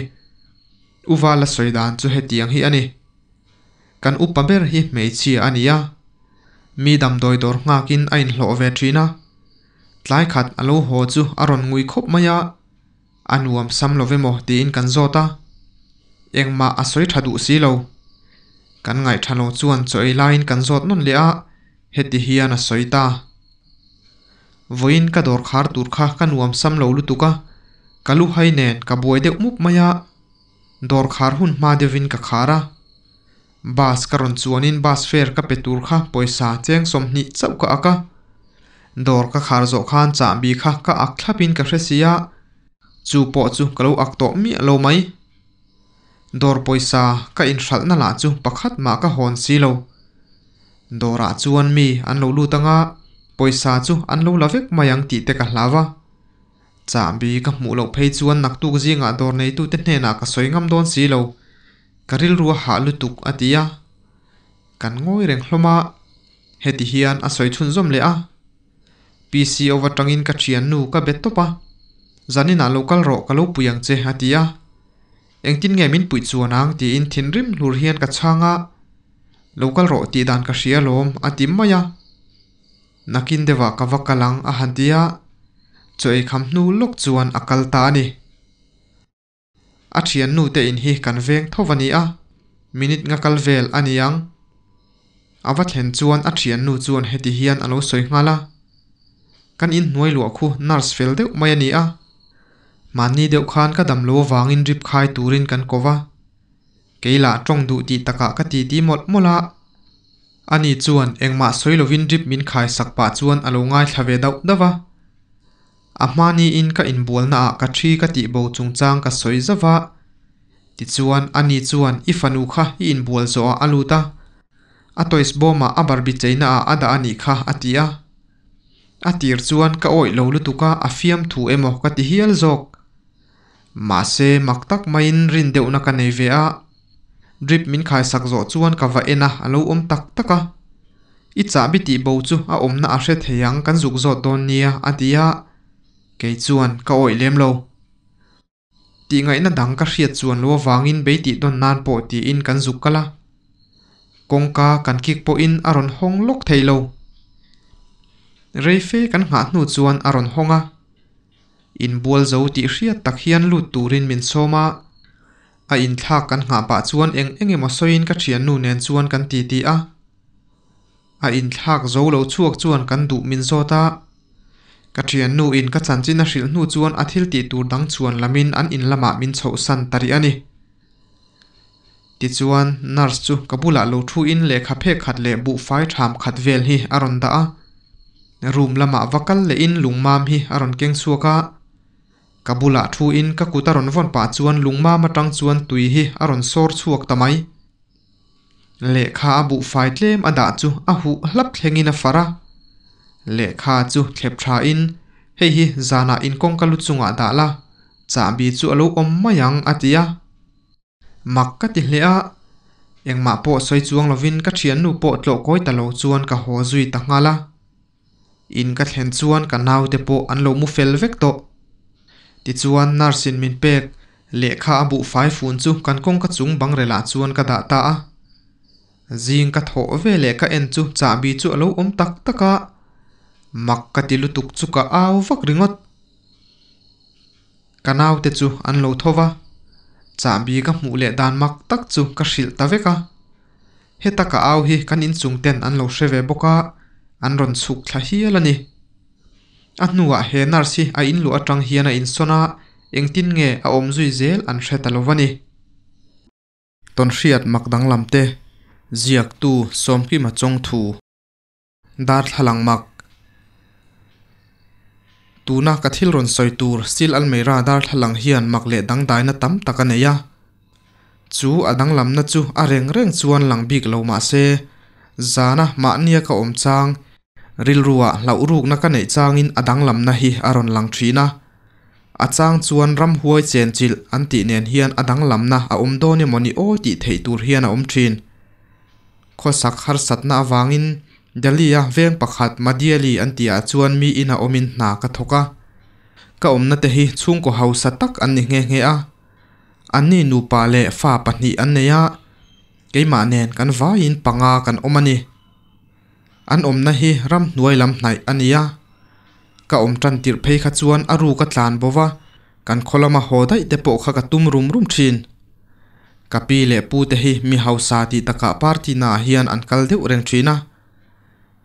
uvala soi dan chu he tiang hi ani kan upa ber hi hmeichhia ya. mi dam doi dor ngakin a in hlawh ve thina tlai khat alo ho chu aron ron ngui khop maya anuam sam love mo tin kan zota ma a soi thadu si lo kan ngai thalo chuan choi line kan zot non le a heti hian a soi voin ka dor khar tur kha ka nuam sam lo lu tuka kalu hai nen ka boi de umuk maya dor khar hun ma de vin ka khara bas ka ron chuanin bas fer ka petur kha poisa cheng som ni chau ka aka dor ka khar zo khan cha bi kha ka akhlapin ka hresia chu po chu kalu ak to mi lo mai dor poisa ka in hral na la chu pakhat ma ka hon si lo dora ah chuan mi an lo lu tanga poisa chu an lo la vek mai ang ti te ka hlawa chambi ka hmu lo phei chuan nak tu ngã ah dor này tu te hne na ka soi ngam don si lo karil ru ha lu tuk atia kan ngoi reng hloma heti hiền a xoay chun zoom le à pc overtangin ka thian nu ka bet topa zanina ah local ro ka lo puyang che hatia engtin nge min pui chuanang ti in thin rim hlur hian ka changa local đàn cái dan lôm hria lom mày à nakin dewa kavaka lang a khamnu chawi kham hnu lok chuan akal ani a nu te in hi kan veng thovani a minute nga kal vel aniang awa thlen chuan a nu chuan heti hian alo soi ngala kan in hnuai lua khu nurse fel deuh mai ani a mani deuh khan ka damlo wangin rip khai turin kan kowa keila tong du ti taka ka ti ti mot mola ani chuan engmah soilovin rip min khai sakpa chuan alo ngai thlave deuh dawa a hma niin ka inbualna ah ka ṭhi ka tih bo chungchang ka sawi zawa tichuan ani chuan i fanu kha i inbual zawh a alu ta a tois bawmah a barbi cheina ah a dah anih kha a ti a a tir chuan ka oi lo lutuka a fiam thu emaw ka ti hial zawk mahse mak tak maiin rin deuhna ka nei ve a drip min khai sak zo chuan ka va ena alo om um tak taka i chabi ti bo chu a omna a hre theiang kan zuk zo ton nia atia ke chuan ka oi lem lo ti ngai na dang ka hriat chuan lo wangin be ti don nan po ti in kan zuk kala kongka kan kik po in aron hong lok thei lo reife kan ngah hnu chuan aron honga in bual zo tih hriat tak hian lut turin min sawma a in thlak kan hnga pa chuan eng engemaw sawin ka thian nu nen chuan kan ti ti a a in thlak zo lo chuak chuan kan duh min ta ka thian nu in ka chan chin a hrilh hnu chuan a thil ti tur dang chuan lamin an in lama min chho san tari ani ti chuan nurse chu ka bulah lo thu in leh kha phe khat leh bu fai tham khat vel hi a rawn dah a room lama vakal le in lungmam hi a rawn keng suaka kabula thu in ka kutaron von pa chuan lungma matang chuan tui hi aron sor chuak tamai lekha abu fai tlem ada chu a hu hlap thlengin a fara lekha chu thlep tha in hei hi zana in kong kalu chunga da la cha bi chu alo om mayang atia makka ti hle a ma po soi chuang lovin ka thian nu po tlo koi ta lo chuan ka ho zui ta ngala in ka thlen chuan ka nau te po an lo mu fel vek to tichuan nurse in min pek lekha abu fai fun chu kan kong ka chung bang rela chuan ka da ta a zing ka tho ve le ka en chu cha bi chu alo om tak taka mak ka tilu tuk chu ka aw vak ringot kanaw te chu an lo thowa cha bi ka mu le dan mak tak chu ka shil ta ve ka he taka aw hi kan in chung ten an lo sheve boka an ron chuk thla hi alani a hnuah he narsi a in lu atang hian a insawna engtin nge a awm zui zel an hret a lovani ton hriat makdang lamte ziak tu somki ma chong thu dar thalang mak tuna kathil ron soi tur sil almeira dar thalang hian mak le dang dai na tam taka neya chu adang lam na chu a reng reng chuan lang bik lo ma se zana ma nia ka om chang ริลรัวเหล่ารูกนักในจางอินอดังลำนะฮีอารอนลังทีนะอาจางชวนรำหวยเจนจิลอันติเนียนเฮียนอดังลำนะอาอมโดเนมอนิโอติเทตูเฮียนอาอมทีนข้อสักฮาร์สัตนาวางินเดลียเวงปักหัดมาเดียลีอันติอาชวนมีอินาอมินนากะทกะก็อมนัตฮีช่วงก็เฮาสตักอันนี้เงีเงอะอันนี้นูปาเล่ฟ้าปนีอันเนียเกมาเนนกันว่ายินปังอากันอมันี่ an om na hi ram nuai lam nai ania ka om tran tir phei kha chuan aru ka tlan bowa kan kholama hodai te po kha ka tum rum rum thin kapi le pu te hi mi hausa ti taka party na hian an kal deuh reng thina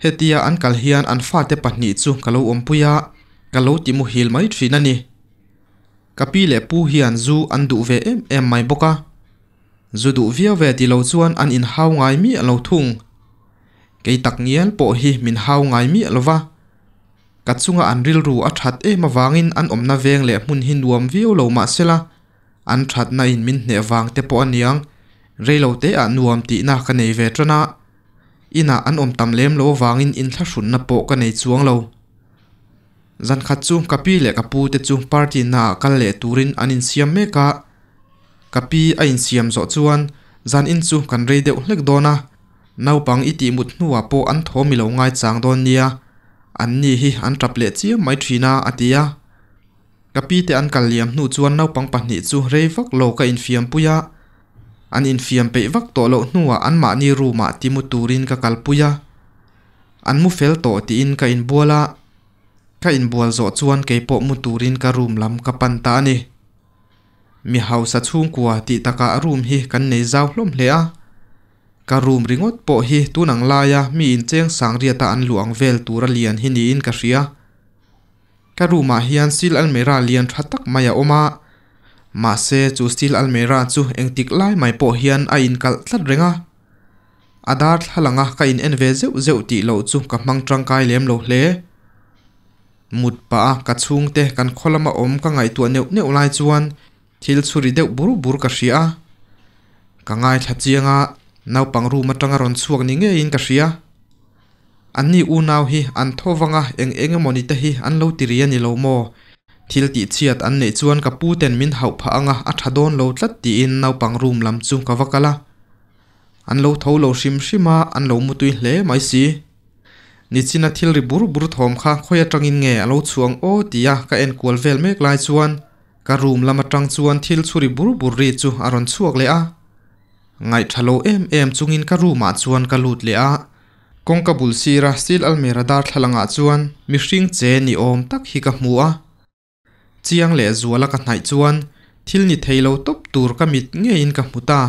hetia an kal hian an fa te pahni chu kalo om puya kalo ti mu hil mai thina ni kapi le pu hian zu an du ve em em mai boka zu du via ve ti lo chuan an in hau ngai mi an lo thung cái tắc nghian po hi mình hau ngai mi alwa ka chunga an ril ru a that em eh anh an na veng le muốn hin duam viu lâu mà xela, anh chặt na in mình min hne wang te po aniang lâu te a ah nuam ti na cái ka nei ve trana ina an om tam lem lo wangin in thla hrun na po ka nei chuang lo zan khat chu kapi le kapu te chu party na cái lệ turin an in siam me cả, kapi a in siam zo chuan dân in chu kan rei deuh hlek dona nau i tih mut hnuah pawh an thaw mi lo ngai chang don nia an ni hi an tap leh chiam mai thina a tia kapi te an kal liam hnu chuan naupang pahnih chu rei vak lo ka infiam puya an infiam pe vak to lo hnuah an ma ni ru ma ti mu turin ka kal puya an mu fel to ti in ka in buala ka in bual zo chuan ke po mu turin ka room lam ka pan ta ni mi hausa chhung kwa ti taka room hi kan nei zau hlom hle a karum ringot po hi tunang laya mi in cheng sang riata an luang vel tura lian hi ni in ka hria karuma ah hian sil almera lian tha tak maya oma ma se chu sil almera chu engtik lai mai po hian a in kal tlat renga adar thalanga ka in enve zeu zeu ti lo chu ka mang tang kai lem lo hle mut pa ka chung te kan kholama om ka ngai tu neu neu lai chuan thil churi deuh buru bur ka hria ka ngai tha naupang ru matanga ron suak ni nge in ka hria anni u naw hi an thowanga eng enge moni te hi an lo tiri ani lâu mo thil ti chiat an nei chuan ka pu ten min hau pha anga a thadon lâu tlat ti nào naupang room làm chung ka lâu an lo tho lo shim shima an lo mutui hle mai si ni china thil ri bur bur thom kha khoya tangin nge alo chuang o tia ka en kual vel mek lai chuan ka room lama trăng chuan thil churi bur bur ri chu aron chuak le à ngai thalo em em chungin ka ruma chuan ka lut le a kawngka bul sira sil almera dar thlalanga ah chuan mihring che ni om tak hi ka hmu a chiang le zuala ka hnaih chuan thil ni theilo top tur ka mit nge in ka hmuta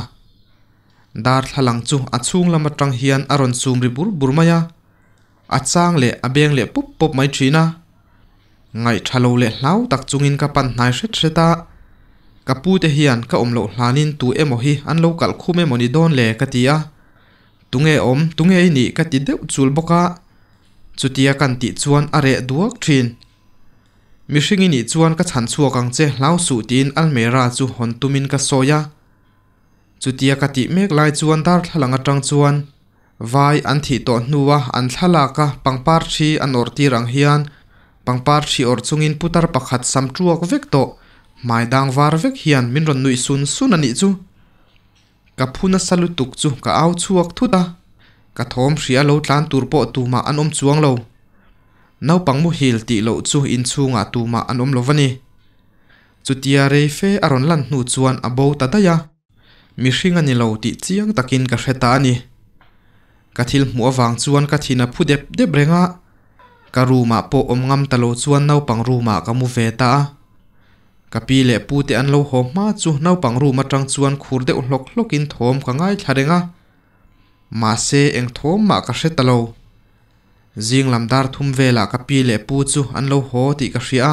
dar thlalang chu a chung lama tang hian a ron chum ri bur bur maya a chang le a beng le pop pop mai thina ngai thalo le hlau tak chungin ka pan hnai hret ta. กับผู้เหียนก็อมโลหลานินตูเอโมฮีอันโลกลคู่เมมอนิดอนเลกตียตุงเออมตุงเอนี่กติดเดจูลบกาจุดียกันติดชวนอะไรดวกทีนมิชิงินี่ชวนกับฉันชัวกังเจลาวสูตินอันเมราจูฮอนตุมินกับโซยาจุดียกติเมกไลชวนดาร์ทลังกังชวนวายอันที่ตัวนัวอันทลากะปังปาร์ชีอันอร์ตีรังเฮียนปังปาร์ชีอร์ซุงินพุตาร์ปะขัดสัมชัวกเิกโต mai dang var vek hian min ron nui sun sun ani chu ka phuna salu tuk chu ka au chuak thuta ka thom hria lo tlan tur po tuma an om chuang lo naupang mu hil ti lo chu in chunga tuma an om lo vani chutia re fe aron lan hnu chuan abo ta daya mi hring ani lo ti chiang takin ka hreta ani ka thil hmu awang chuan ka thina phudep dep renga ka ruma po om ngam talo chuan naupang ruma ka mu ve ta kapi le pu te an lo ho ma chu naupang ru ma tang chuan khur deuh hlok hlok in thom ka ngai thlenga ma se eng thawm ma ka hre talo zing lamdar thum vela kapi le pu chu an lo ho ti ka hria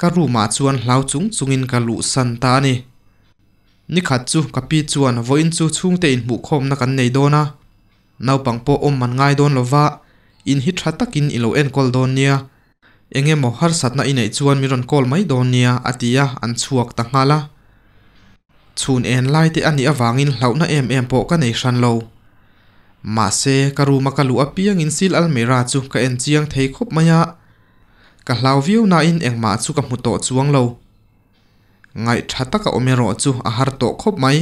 ka ru ma chuan hlau chung chungin ka lu san ta ni ni khat chu kapi chuan voin chu chung te in mu khom na kan nei dona naupang po om man ngai don lova in hi tha takin ilo en kol don nia enge mo har satna inei chuan miron kol mai donia atia an chuak ta ngala chun en lai te ani awangin hlauhna em em po ka nei hran lo ma se karu makalu apiang in sil almira chu ka en chiang thei khop maya ka hlau view na in engma chu ka hmuto chuang lo ngai thata ka omero chu a har to khop mai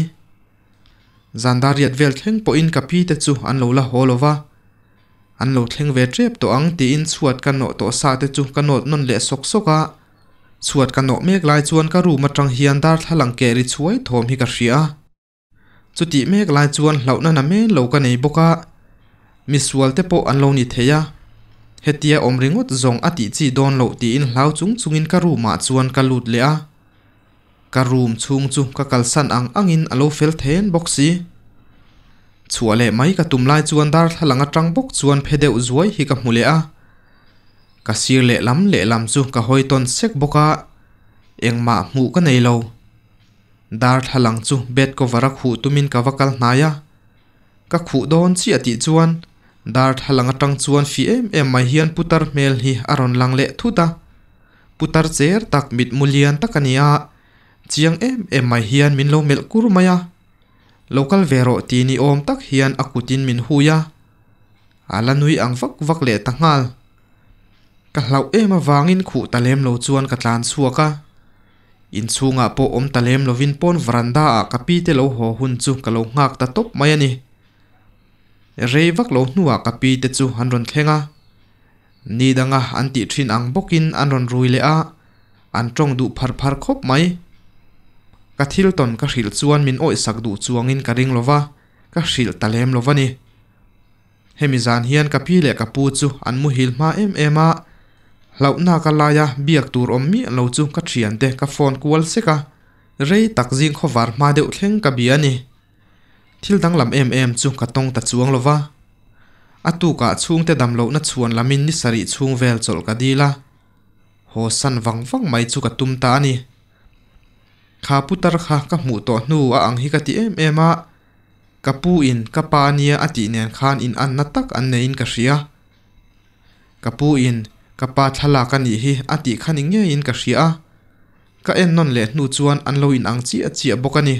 zandariat vel thleng po in kapi te chu an lo la holova อันโลทิ้งเวทเรียบตัวอังตีอินสวดกันโนตัวสาธิจุกันโนนนเลสกสกะสวดกันโนเมฆลายชวนกรูมาจังเฮียนดาร์ทหลังเกริช่วยทอมฮิกาเซียจุติเมฆลายชวนเหล่านั้นเมฆโลกันในบกะมิสวดเตโปอันโลนิเทียเฮติยาอมริงุตจงอติจีดอนโลตีอินเหล่าจุงจุงอินกรูมาชวนกัลลุดเลียกรูมชุงจุงกัลสันอังอังอินอโลเฟลเทนบ็อกซี chua le mai cả tum lai chuan dar thalang atang bok chuan phedeu zuai hi ka hmule a ka sir le lam le lam chu ka hoi ton sek boka engma hmu ka nei lo dar thalang chu bet ko vara khu tumin ka wakal hnaya ka khu don chi ati chuan dar thalang trăng chuan fi em em mai hian putar mel hi aron lang le thuta putar cher tak mit mulian takania chiang em em mai hian min lo mel kur à ลูกลเวรตีนีโอมตักเฮียนอากุตินมินฮุยาอาลนุยอังฟักวักเลตังฮัลกะเหล่าเอมาวางอินขู่ตะเลมโลจวนกะตานสัวกะอินซูงอะโปอมตะเลมโลวินปนวรันดาอากะปีเตโลหอหุนจุกะโลงักตะตบไมยนีเรวักโลนัวกะปีเตจูฮันรอนเคงะนีดังอะอันติทินอังบกินอันรอนรุยเลอะอันจงดูผาร์ผาร์ครบไหม ka thil ton ka hril chuan min oih sak duh chuangin ka ring lova ka hril talem lova ni hemi zan hian ka pi leh ka pu chu an mu hil hma em em a ah. lo na ka laia biak tur om mi lo chu ka thian te ka phone kual se ka rei tak jing khovar ma deuh thleng ka bia ni thil dang lam em em chu ka tong ta chuang lova atu ka chung te dam lo na chuan lamin ni sari chung vel chol ka dila ho san wang wang mai chu ka tum ta ni kha putar kha ka hmuh tawh hnu a ang hi ka ti em em a kapu in kapa nia a tih nen khan in an na tak an nein ka hria kapu in kapa thalak ani hi a tih khaning nge in ka hria ka en non le nu chuan an lo in ang chi a chi a bawk ani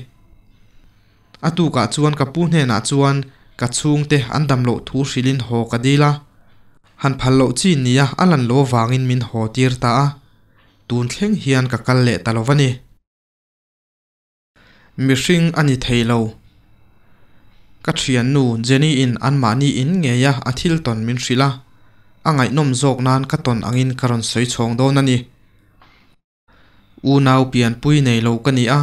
atu ka chuan kapu hne na ah chuan ka chung te an dam lo thu hrilin ho ka la han phal lo chi nia alan lo wangin min ho tir ta tun thleng hian ka kal le talovani mihring ani thei lo ka nu jenny in an ni in ngeya a thil ton min hrila a ngaihnom zawk nan ka ton angin ka rawn soi chhawng dawn ani u nau pian pui nei lo ka ni a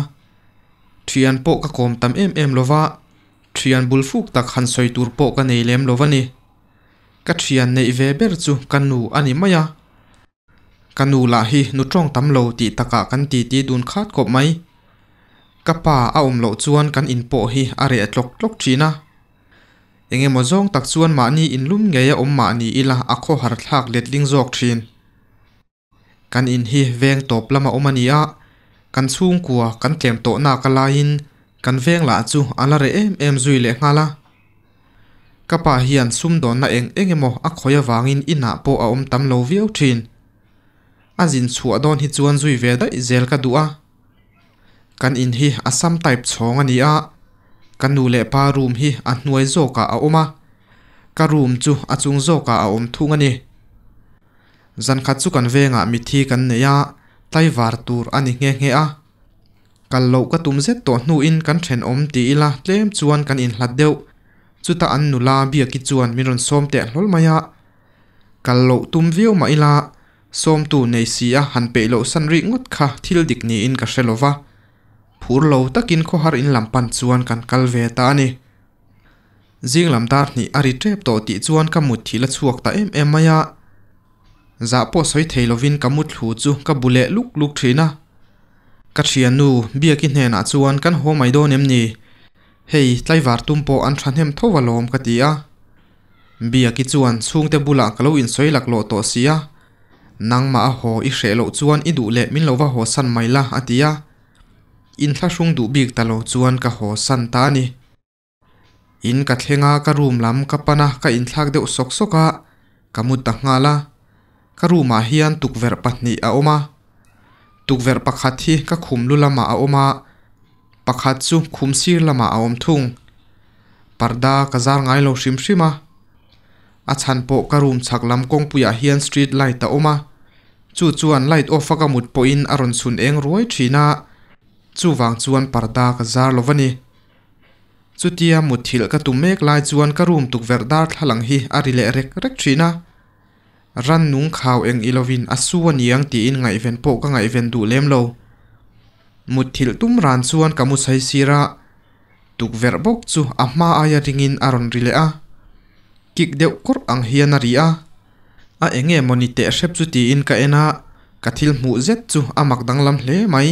thian pawh ka kawm tam em em lova thian bul fuk tak han soi tur pawh ka nei lem lova ni ka thian nei ve ber chu kan nu ani maya kanu la hi nu tawng tam lo ti taka kan ti ti dun khat kop mai kapa a um lo chuan kan in pawh hi a reh tlok tlok thina engemaw zawng tak chuan mahni in lum ngei a awm mah ni ila a khaw har thlak letling zawk thin kan in hi veng tawp lama awm ani a kan chhung kua kan tlem tawh na ka lain kan veng la chu ala re em em zui le ngala kapa hian sum don na eng engemaw a khoi awangin ina ah pawh a awm tam lo viau thin a zin chhuah dawn hi chuan zui ve daih zel ka duh a กันอินฮีอาซัมไตป์ชองอันนี้อ่ะกันดูเล่ปารูมฮีอัดน่วยโจกาเอาออกมาการูมจูอัดจุงโจกาเอาอมทุงอันนี้จันขัดสุกันเวงอ่ะมิทีกันเนี่ยไตวาร์ตูร์อันนี้เงี้ยเงี้ยอ่ะกันเลวกันตุ้มเซตตโตนูอินกันเทรนอมตีละเล่มจวนกันอินหลัดเดียวจุตาอันนูลาเบียกิจวนมีรอนสอมแตะลลมาอ่ะกันเลวตุ้มวิวมาอีละสอมตูในเสียหันไปโลสันริงดค่ะทิลดิกนี่อินกับเชลวา phur lo takin kho har in lampan chuan kan kal ve ta ani zing lamtar ni ari trep to ti chuan kamut thila chuak ta em em maya za po soi theilovin kamut thu chu ka bule luk luk thina ka thianu bia ki hne na chuan kan ho mai do nem ni hei tlaiwar po an than hem thowalom ka ti a bia ki chuan chungte bula kalo in soi lak lo to sia nang ma a ho i hrelo chuan i du le min lova ho san mai la atia อินทชุงดูบีกตลอดจวนกะหอสันตานีอินกะเทงากะรูมลำกะปนะกะอินทักเดือดสกสกะกะมุดตั้งอาละกะรูมาฮียนตุกเวรปัตนีอาอมาตุกเวรปะขัดที่กะคุมลุลมาอาอมาปะขัดซุคุมซีลมาอาอมทุ่งปาร์ดากะจางไงโลชิมชิมาอัชันโปกะรูมสักลำกงปุยฮียนสตรีทไลต์ตาอมาจู่จวนไลต์โอฟกะมุดโปอินอรุนสุนเองรวยชีนา chuwang chuan parda ka zar lovani chutia muthil ka tumek lai chuan ka room tuk verdar thlalang hi a rile rek rek thina ran nung khaw eng ilovin asu aniang ti in ngai ven po ka ngai ven du lem lo muthil tum ran chuan kamu sai sira tuk ver bok chu a hma aya ringin aron rile a kik deuh kor ang hian a ri a a enge moni te hrep chu ti in ka ena ka thil hmu zet chu amak danglam hle mai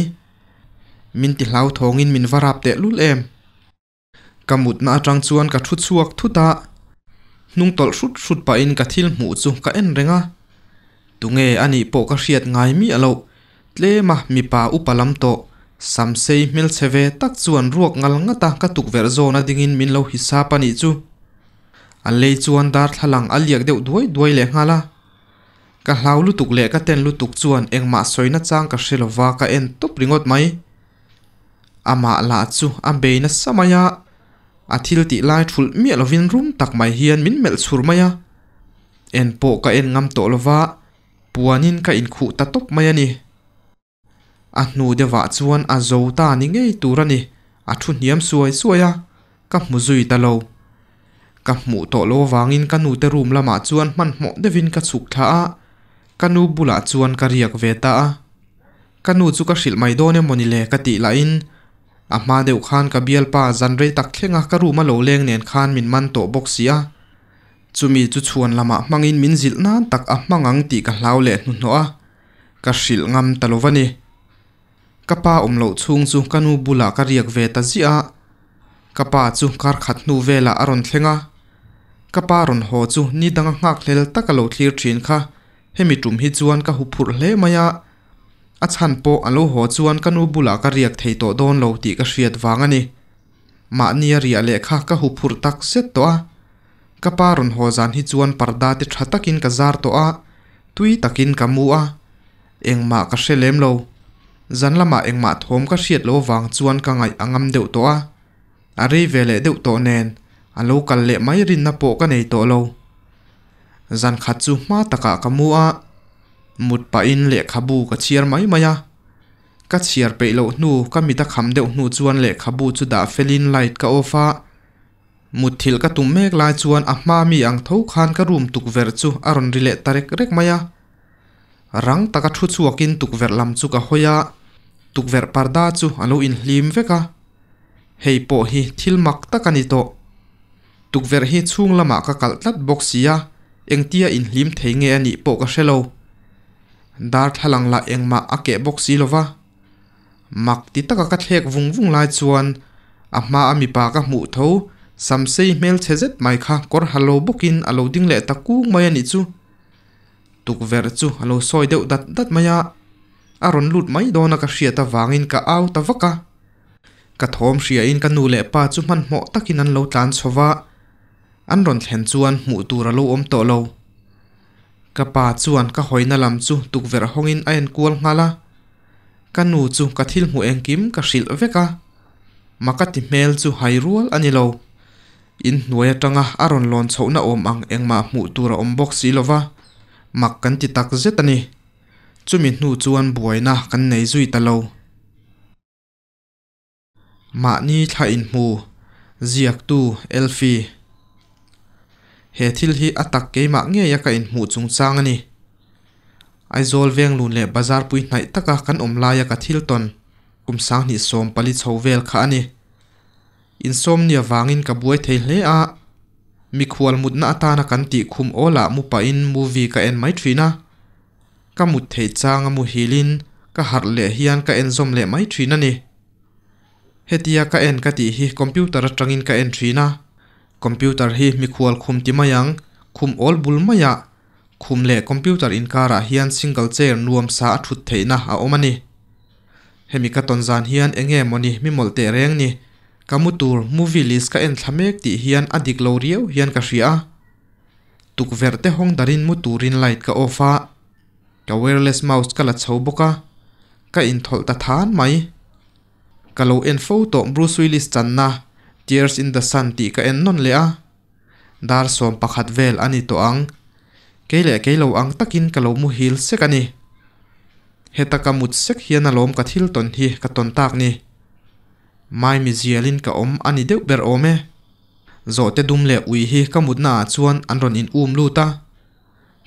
มินติล่าทองอินมินวารับเตะลุลเอมกำมุดนาจังชวนกับชุดชวกทุตานุ่งตลชุดชุดไปอินกับทิลหมูจุกับเอ็นเรงะตุงเออันนี้ปกะเรียดง่ายมีอะโลเลมามีป่าอุปลัมโตสัมเซย์มิลเซเวตักชวนรวกงัลงตากะตุกเวรโซนัดิงินมินเล่าหิสาปนิจูอันเลยชวนดาร์ทลังอันเลียกเดวด้วยด้วยเลงาละกเล่าวลุตุกเลกะเต้นลุตุกชวนเอ็งมาสอยนัดจ้างกับเชลวากบเอ็นตุบริงอดไหม ama la chu ambe na samaya athil ti lai thul mi lovin rum tak mai hian min mel sur maya en po ka en ngam to lova puanin ka in khu ta top mai ani a hnu dewa chuan a zo ta ni ngei tur ani a thu niam suai suaya ka mu zui ta lo ka mu to lo wangin ka nu te room lama chuan man mo devin ka chuk tha a ka nu bula chuan ka riak ve ta a ka nu chu ka hril mai dawne moni le ka ti la in ama deuh khan ka bial pa zan rei tak thlenga karu ma lo leng nen khan min man to box sia chumi chu chuan lama hmangin min zil nan tak a hmangang ti ka hlau le hnu hno a ka hril ngam talovani kapa omlo chung chu kanu bula ka riak ve ta zia kapa chu kar khat nu vela aron thlenga kapa ron ho chu ni danga ngak hlel takalo thlir thin kha hemi tum hi chuan ka huphur hle maya a chan po an lo ho chuan kanu bula ka riak thei to don lo ti ka hriat wang ani ma nia ria le kha ka hu phur tak set to a ka parun ho zan hi chuan parda ti tha takin ka zar to a tui takin ka mu a engma ka hrelem lo zan lama engma thom ka hriat lo wang chuan ka ngai angam deuh to a a rei ve le deuh to nen a lo kal le mai rin na po ka nei to lo zan khat chu hma taka ka mu a มุดปะอินเละขบูกระเชียร์ไหมมายะกระเชียร์ไปเลนูก็มีตะคำเดวนูจวนเละขบูจุดาเฟลินไลท์กะโอฟามุดทิลกะตุ่มเมฆลายจวนอัมมามีอังท้าคานกระรุมตุกเวรจูอารอนริเลตเร็กเร็กมายะรังตะกัดชุดสวกินตุกเวรลำจูกะหอยะตุกเวรปาร์ดาจูอโลอินลิมเวกะเฮยโปฮีทิลมักตะกันิโตตุกเวรฮีช่วงละมากะกัลตัดบ็อกซียาเอ็งเตียอินลิมเทงเงียนิโปกะเชโล dar thalang la engma ake bok si lova mak ti taka ka thlek vung vung lai chuan a hma ami pa ka hmuh tho samsei mel chezet mai kha kor halo bokin alo ding le taku mai ani chu tukver chu alo soi deuh dat dat maya a ron lut mai dona ka hria ta wangin ka au ta vaka ka thom hria in ka nu le pa chu man hmo takin an lo tlan chowa an ron thlen chuan hmuh tur alo om to lo pa chuan ka hoina lam chu tukver hongin a en kual ngala ka nu chu ka thil hmu engkim ka hril veka maka ti mel chu hairual ani lo in hnuai atanga aron lawn chhohna awm ang engmah hmuh tur a awm bawk si lova mak kan ti tak zet ani chumi hnu chuan buaina kan nei zui ta lo ni thla in mu ziak tu elfi he thil hi atak keimah nge yaka in hmuh chung chang ani zol veng lun le bazar pui hnai taka kan om laia ka thil ton kum sang hnih sawm pali chho vel kha ani insomnia wangin ka buai thei hle a mi khual ta atana kan ti khum ola mu pa in movie ka en mai thina ka mut thei changa mu hilin ka har le hian ka en zom le mai thina ni hetia ka en ka ti hi computer atangin ka en thina computer hi mi khual khum ti mai ang khum ol bul mai a khum le computer in kara hian single chair nuam sa a thut theina a awm ani hemi ka ton zan hian enge moni mi mol te reng ni kamutur movie list ka en thlamek ti hian adik lo riau hian ka hria tukver te hong darin muturin light ka offa ka wireless mouse ka la chho boka ka in thol ta than mai ka lo en photo bruce willis channa tears in the sun tih ka en non le a dar sawm pakhat vel ani to ang keile keilo ang takin ka lo mu hil se ani heta ka mut sek hian a lawm ka thil ton hi ka ton tak ni mai mi zialin ka om ani deuh ber ome zo te dum le ui hi ka mut na chuan an ron in um luta,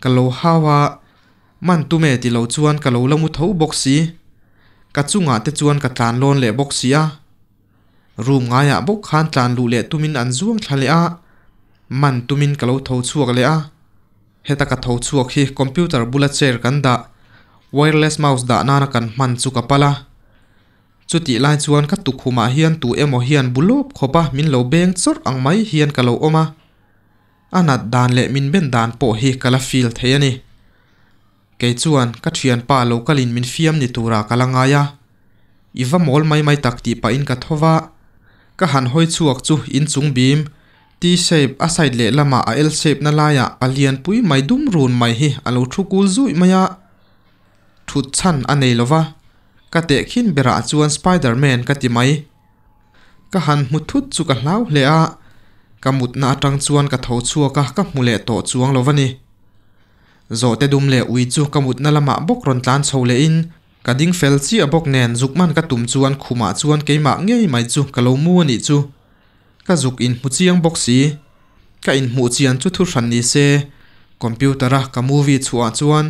ta hawa man tu me ti lo chuan ka lo lamu tho boxi ka chunga te chuan ka tlan lawn le boxia tu tu computer รูมงายะบกคานตานลูเลตุมินอันซ่วงทะเลอะมันตุมินกะโลทอชวกเลอะเฮตะกะทอชวกฮีคอมพิวเตอร์บุลเชร์กันดะ wireless mouse da nana kan man chu ka pala chuti lai chuan ka tu khuma hian tu emo hian bulop khopa min lo beng chor ang mai hian ka lo oma anat dan le min ben dan po hi kala feel thei ani ke chuan ka thian pa lo kalin min ra ni tura kalanga ya iwa mol mai mai takti pa in ka thowa ka han hoi chuak chu in chung bim t shape a side le lama a l shape na laya a pui mai dum run mai hi alo thu kul zui maya thu chan a nei lova ka te khin bera chuan spiderman ka ti mai ka han mu thut chu ka hlau hle a ka mut na atang chuan ka tho chuaka ka mu mule to chuang lovani zo te dum le ui chu ka mut na lama bok ron tlan chho le in กัดดิ้งเฟลซี่อบอกแนนจุกมันกัะตุ่มจวนขุมาจวนเกยมาเงยไม่จุกกะโลมัวนี่จูกระจุกอินมูเจียังบกสีกระอินมูเจียังจุดทุสันนี่เซคอมพิวเตอร์กับมูวีจวนจวน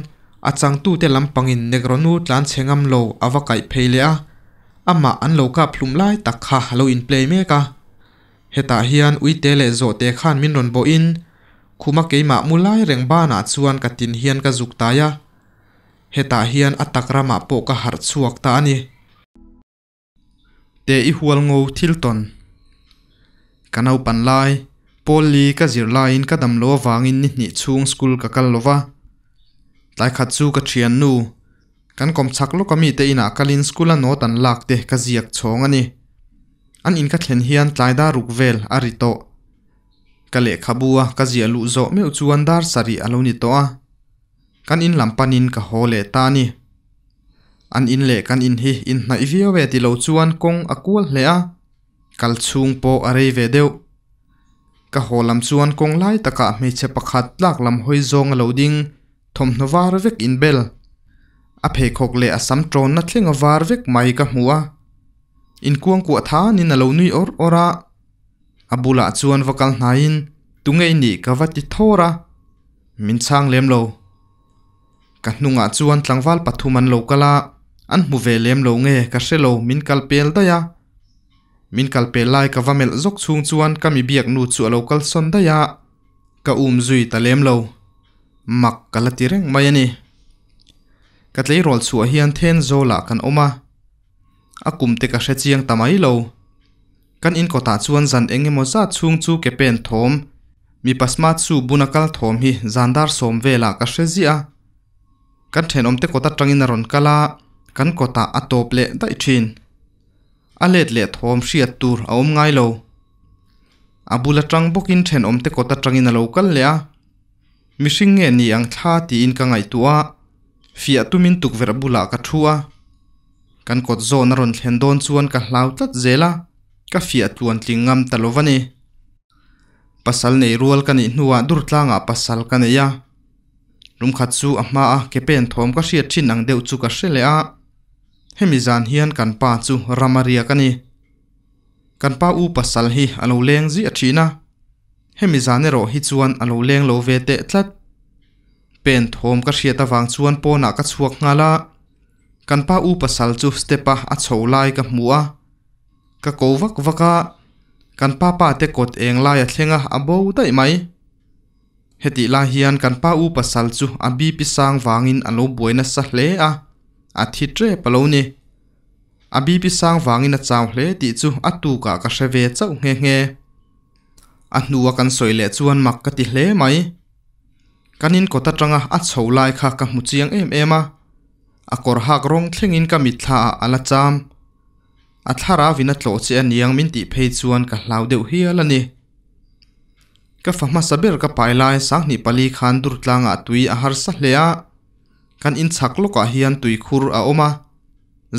อาจังตู้เตลัมปังอินเนกรอนูดลานเชงอัมโลอาวกัยเพลียอามาอันโลกับลุ่มไล่ตักฮะโลอินเพลย์เมกะเหตาเฮียนอุยเตเลโซเตขันมินรอนโบอินคุมาเกยมามูไล่เร่งบ้านอัาจวนกัะตินเฮียนกัะจุกตายา hetah hian atak ramah pawh ka harh chuak ta ani te i hual ngo thil ton kanau pan lai pawl li ka zir laiin ka dam lo wangin ni hnih chhung school ka kal lova tlai khat chu ka thian nu kan kom chak lo kami te ina kalin school a not an lak te ka ziak chhawng ani an in ka thlen hian da ruk vel a ri to ka leh khabua ka zia lu zo meu chuan dar sari alo ni to a kan in lampanin ka hawle ta ni an in le kan in hi in hnai via ve ti lo chuan kong akul hle a kal chung po arei ve deuh ka hawlam chuan kong lai taka hmeichhe pakhat tlak lam hoi zong lo ding thawmhna var vek in bel a phe khawk le asam sam tron na thlenga var vek mai ka hmu in kuang ku tha ni na lo nui or ora abula chuan vakal hnain tunge ni ka vati thora min chang lem lo ka hnungah chuan tlangval pathum an lo kala an hmu ve lem lo nge ka hre lo min kal pel daya min kal pel lai ka vamel zok chung chuan kami biak nu chu a lo kal son daya ka um zui ta lem lo mak kala ti reng mai ani ka tlei rol chu a hian then zola kan oma a kum te ka hre chiang tamai lâu kan in kota chuan zan engemaw zat chung chu ke pen thawm mi pasma chu bunakal thawm hi zandar sawm vela ka hre zia kan then omte kota tangin ron kala kan kota atop le dai thin a let le thom hria tur a om ngai lo abula tang bokin then omte kota tangin a lo kal le a mishing nge ni ang tha ti in ka ngai tua fia tumin tuk vera bula ah ka thua kan kot zon ron thlen don chuan ka hlau tlat zela ka fia tluan tlingam talovani pasal nei rual kani hnuwa dur tlanga ah pasal kaneya รุมขัดสูอ่ะมาเก็บเป็นทอมก็เสียชินนังเดือดซุก็เสียเลยอะเฮมิจานเฮียนกันป้าซูรามาเรียกันนี่กันป้าอูปัสสลฮีอาลูเลียงจีอัชินะเฮมิจานเนรรฮิจวนอาลูเลียงโลเวเตตัดเป็นทอมก็เสียตะวังชวนโปนักก็ชวกงาละกันป้าอูปัสสลจูสเตปะอัชโวไลกับมัวก็โควักวักกกันป้าป้าเตกดเองไล่เชงะอับบูได้ไหมเหติลาฮิันกันป้าอูปัสสัลจูอับบีพิสังวางินอโลบวยนัสเลอะอาทิตย์เร่ปโลนีอับบีพิสังวางินอาจาวเลติจูอัตุกะกัสเวจาวเงเงอันนัวกันสวยเลจวนมักกติเลไหมกันนินกตัดจังอาจโฉลายข้ากับมุจียงเอ็มเอมาอักรหักรงเทงินกามิถลาอัลจามอัทราวินัตโลเชียนยังมินติเพจวนกับลาวเดวเฮลนี ka fama saber ka pailai sangni pali khan dur tlanga tui a har sa hlea kan in chhak loka hian tui khur a oma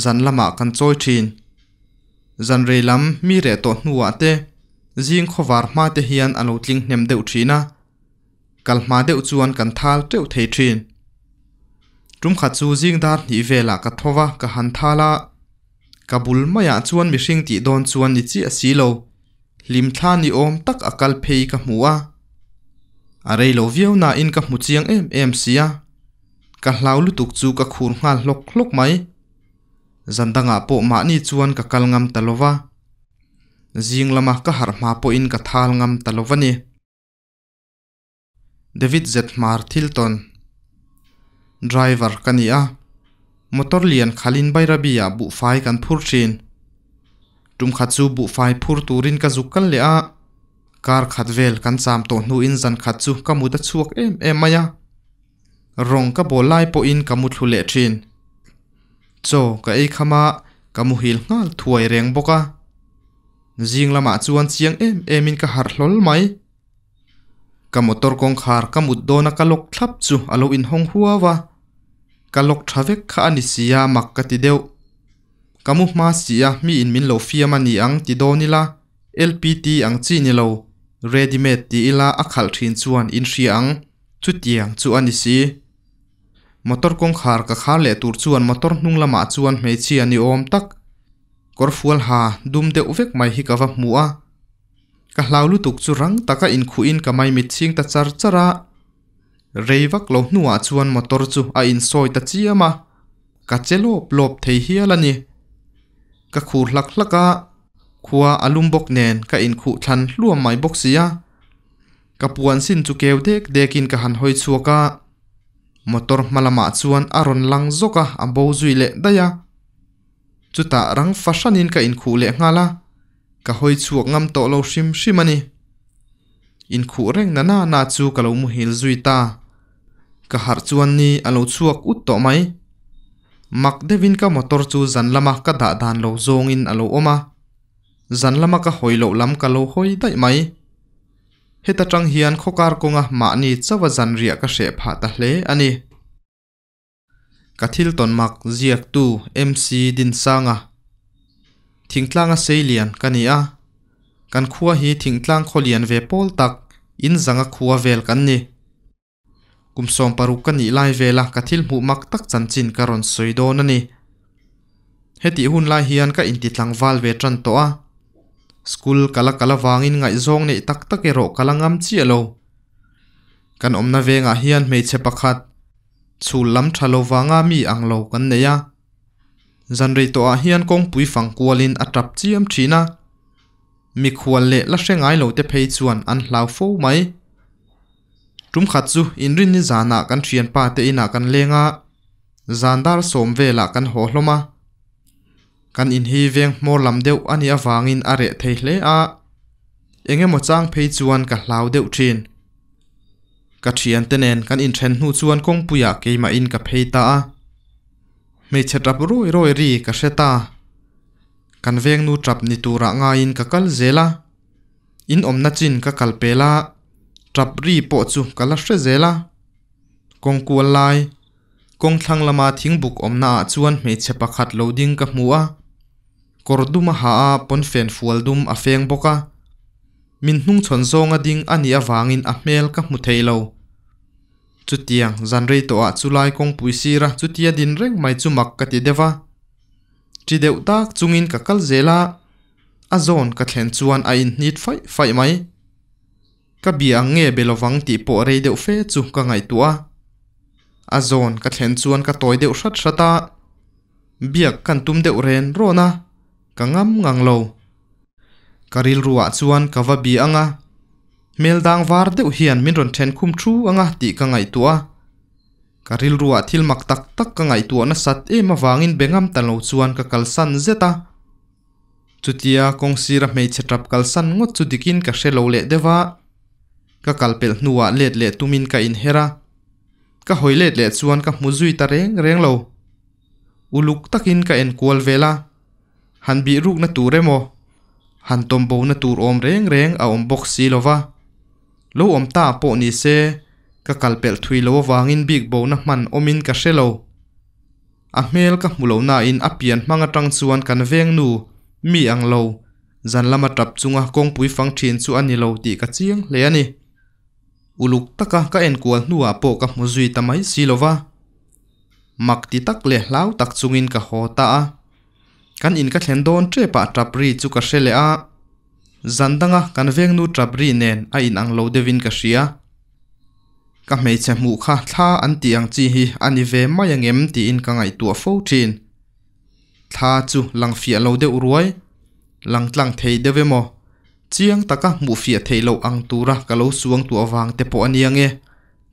zan lama kan choi thin zan re lam mi re to hnuwa te jing khowar ma te hian alo tling hnem deuh á, cả ma deuh chuan kan thal teu thei thin tum kha chu jing dar ni vela ka thowa ka han thala kabul maya chuan mihring ti don chuan ni chi a si lâu lim thla ni awm tak a kal phei ka hmu a a rei lo viau na in ka hmu chiang em em sia ka hlau lu tuk chu ka khur ngal hlok hlok mai zandanga po ma ni chuan ka kal ngam talova zing lama ka har ma po in ka thal ngam talova ni David Z. Marthilton, driver kania motor lian khalin bairabia bu fai kan phur trung khát su bụ phai phur Rin ka zuk kan le a car khat vel kan cham to hnu in zan khat chu ka muda chuak em em maya rong ka bo lai po in ka mu thu le thin cho ka ei khama ka mu hil ngal thuai reng boka jing lama chuan chiang em em in ka har hlol mai ka motor kong khar ka mut dona ka lok thlap chu alo in hong huawa ka lok thavek kha ani sia mak ka ti deuh กมุมาสีมีอินมินโลฟิอมันยังติดโดนีละ LPT อังจีนีโลเรดิเมตติอิละอักขัลทรินชวนอินชียงชุดยังชวนดิสีมอเตอร์กงขาร์กขาเลตุรชวนมอเตอร์นุ่งละมาชวนเมเชียนิโอมตักกอร์ฟวลฮาดูมเดอุเวกไม่ฮิกาวมัวกะลาลุตุกจุรังตะกะอินคูอินกะไม่มิดชิงตะจาร์จระเรียวกโลนัวชวนมอเตอร์จูอินซอยตะเชียมากะเจโลบลบเทียลันี ka khu hlak hlaka khua alum bok nen ka in khu than luam mai bok sia ka puan sin chu keu dek dekin ka han hoi chuaka motor malama chuan aron lang zoka ambo zui le daya chuta rang fashanin ka in khu le ngala ka hoi chuak ngam to lo shim shimani in khu reng nana na chu ka mu hil zui ta ka har chuan ni alo chuak ut to mai mak devin ka motor chu zanlama ka dah đàn lo zong in alo oma zanlama ka hoilo lam ka lo hoi dai mai heta tang hian khokar konga ma ni chawa zan ria ka she pha ta hle ani kathil ton mak ziak tu mc din sang thỉnh liền thingtlanga seilian kania kan khuwa hi thingtlang liền về pol tak in zanga khuwa vel kan ni kumsom paruk kan ni lai vela ka thil mu mak tak chan chin karon soi do na ni heti hun lai hian ka inti tlang wal ve tran to a school kala kala wangin ngai zong nei tak tak e ro kalangam chi alo kan omna venga hian meiche pakhat chu lam thalo wanga mi anglo kan neya zanrei to a hian kong pui fang kualin atap chiam thina mi khual le la hrengai lo te phei chuan an hlau fo mai ทุมขัดจูอินรินนิจานักันเชียนป่าเตอินักันเลงะจานดาร์สมเวลากันหัวลมะกันอินฮีเวงมอลำเดียวอันยาวางอินอาไรเทเลอะเองเงมจ้างเพจวนกับลาวเดียวเียนกับเชียนเตเนนกันอินเชนหูจวนคงปุยาเกยมาอินกับเพตาไม่เชิดรับรู้รอยรีกับเชตากันเวงนูจับนิตูระงายินกับกัลเซลาอินอมนัจินกับกัลเปลารับรีปอจูกะละเสเซลากงกวนลายกงทังละมาทิ้งบุกอมนาจวนเมเชปะขัดโลดิ้งกับมัวกอรดุมหาปนเฟนฟัวดุมอาเฟงบกะมินนุ่งชนซงอดิ้งอันนี้อวางินอเมลกับมุเทโลจุดเตียงจันรีตัวจุลายกงปุยซีระจุดเตียดินเร่งไม่จุมักกติเดวะจีเดวตากจุงินกักกลเซลาอาโซนกัดเห็นจวนอินนิดไฟไฟไหม ka bia lo belowang ti po rei đều phê chu cả ngày tua a các ka thlen chuan tối đều sát sát ta, biak cần tum deuh ren rona cả ngắm ngang lâu, ka ril ruwa chuan ka va bi anga mel đang var đều hiền minh ron then khum thu anga ti cả ngày tua ka ril ruwa thil mak tak tak ka ngai tua na sat em awangin bengam tan lo chuan ka kalsan zeta chutia kongsira mei chetrap kalsan ngot chu dikin ka hre lo lệ dewa ka kalpel hnuah let leh tumin ka inhera ka hoilet leh chuan ka hmu zui ta reng reng lo uluk takin ka en kual vela han bi ruk na tu remo han tombo na tur om reng reng a om box si lova lo om ta po ni se ka kalpel thui lo wangin big bo na man omin ka shelo a hmel ka hmulo na in apian hmang atang chuan kan veng nu mi ang lo zan lama tap chunga kong pui fang thin chu ani lo ti ka chiang le ani uluk taka ka en kual nuwa po ka muzui tamai silova mak ti tak le hlau tak chungin ka hota a kan in ka thlen don tre pa trapri chu ka hrele a zandanga kan veng nu trapri nen a in ang lo devin ka shia ka hmeichhe hmuh kha tha an tiang chi hi ani ve mai angem ti in ka ngai tua fo thin tha chu lang langfia lo de uruai lang tlang thei de ve mo chiang taka mu fia theilo ang tura kalo suang tu awang te po aniange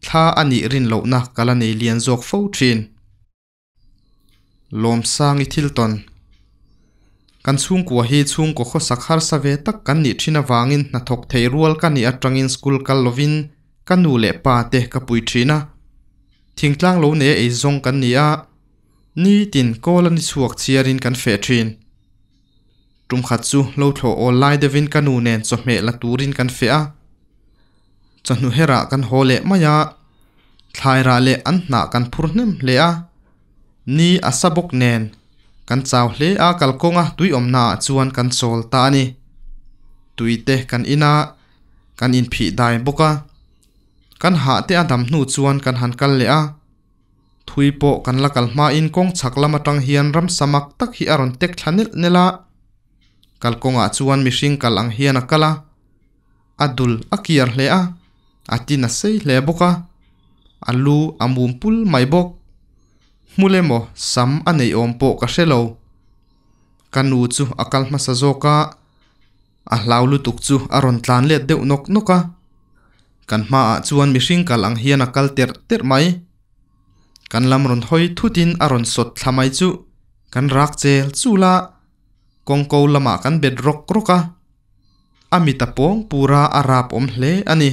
tha ani rin lo na kala nei lian jok fo thin lom sang i thil ton kan chung ko hi chung ko kho sakhar sa ve tak kan ni thina wangin na thok thei rual kan ni atangin school kal lovin kanu le pa te ka pui thina thingtlang lo ne e zong kan ni a ni tin kolan ni chuak chiarin kan fe thin ตุมขัดซูโลโถออนไลน์เดวินกันูเนนสมเมลตูรินกันเฟียจันนุเฮระกันโฮเลมายาทายราเลอันหนากันพูรนิมเลอานี่อาสบกเนนกันสาวเลอากัลกงอ่ะตุยอมนาจวนกันโซลตานีตุยเตกันอินากันอินผีได้บกะกันหาเตอดำหนูจวนกันหันกันเลอาทุยโปกันละกัลมาอินกงฉักละมาตังเฮียนรำสมักตักฮิอารอนเต็กทันนิลเนลา kalkawngah chuan mihring kal ang hian a kala a dul a kiar hle a a tin a sei hle bawk a a mai bok mulemo sam a nei po pawh ka hre lo kanu chu a kal hmasa zawka a hlau lutuk chu a tlan let deuh nok noka kan hmaah chuan mihring kal ang hian a kal ter ter mai kan lam rawn hoi thutin a rawn sawt thlamai chu kan rak chel chu kongko lama kan bed rok roka amita pawng pura arap om hle ani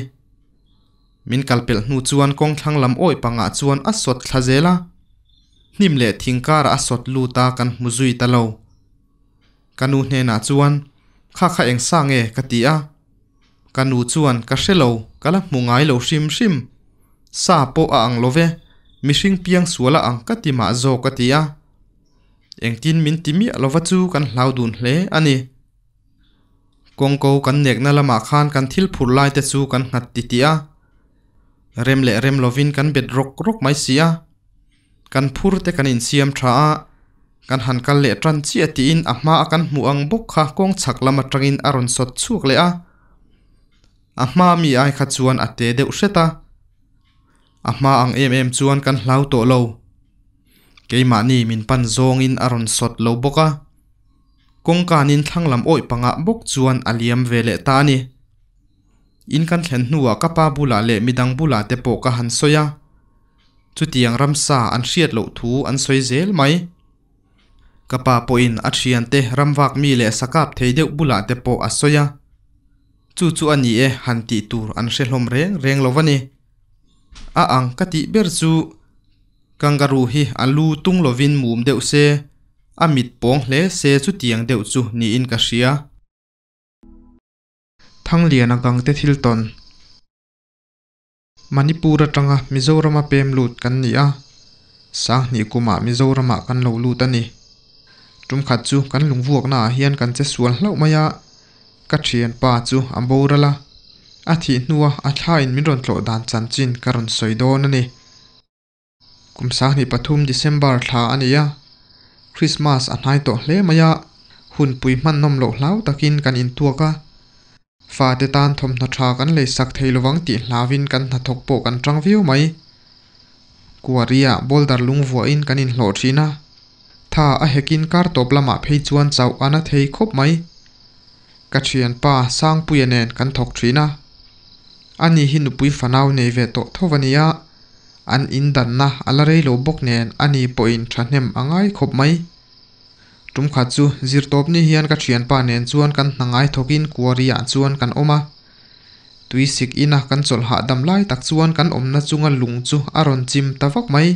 min kalpel hnu chuan kong thlang lam oi panga chuan a sot nim hnim le thingkar a sot luta kan hmuzui talo kanu hne na chuan kha kha eng sang e katia kanu chuan ka hrelo kala hmungai lo shim shim, sa po a ang love mihring piang suala ang katima zo katia เองทีนมินติมีเลวัตุกันลาวดุนเลอันนี้กงกกันเนกน่ละมาคานกันทิลผุดลายเตซูกันหัดติติอาเรมเลเรมลวินกันเบ็ดรกรกไม่เสียกันพูดแต่กันอินเสียมช้ากันหันกันเลตจันเจียตีอินอามากันมวงบุกขากงฉักละมาตรังอินอรุณสดชูกเลอาอามามีไอขัดชวนอัตเตเดือุเชตาอามาอังเอ็มเอ็มชวนกันลาวโตโล keima ni min pan zong in aron sot lo boka kongkanin thanglam oi panga bok chuan aliam vele ta ni in kan thlen hnuwa kapa bula le midang bula te pawh ka han soya chutiang ramsa an hriat lo thu an soi zel mai kapa poin a thian te ramwak mi le sakap theideuh bula te pawh a soya chu chu ani e hanti tur an hrelhlawm reng reng lovani a ang kati ber chu ังการูฮีอันลูตุงลวินมุมเดวเซอามิดปองเลเซจุดียงเดวจูนีอินกัสเซียทั้งเลียนกังเตทิลตันมันิปูระจังะมิโซรามาเปมลูดกันเนียสังนิคุมามิโซรามากันโลลูตันีจุมขัดจูกันลุงวัวกน่าเฮียนกันเจสวนเล่ามายะกัจเชียนป้าจูอัมโบระละอาทิตย์นัวอาชาอินมิรอนโลดานจันจินการันสอยโดนนี่กุมสาหนีปฐุมเดซิมบาร์าอันยคริสต์มาสอันไหนโตเลมายะหุ่นปุยมันนมโลเหลาตะกินกันอินตัวกะฟาเดตานทมนาชากันเลยสักเทลวังตีลาวินกันนทกโปกันจังวิวไหมกัวเรียบอลดาร์ลุงวัวอินกันอินโหลชินาถ้าเอาเฮกินการตบละมาเพย์จวนเจ้าอันเทยครบไหมกัจเชียนป้าสร้างปุยเนนกันทกชินาอันนี้หินปุยฟันเอาในเวโตทวันยา an in dan na ala rei lo bawk nen ani pawhin thahnem angai khawp mai tumkha chu zirtawp ni hian ka thian pa nen chuan kan hnangai thokin kuariah chuan kan awma tui sik ina kan chawlh ha dam lai tak chuan kan awmna chunga lung chu a rawn chim ta vak mai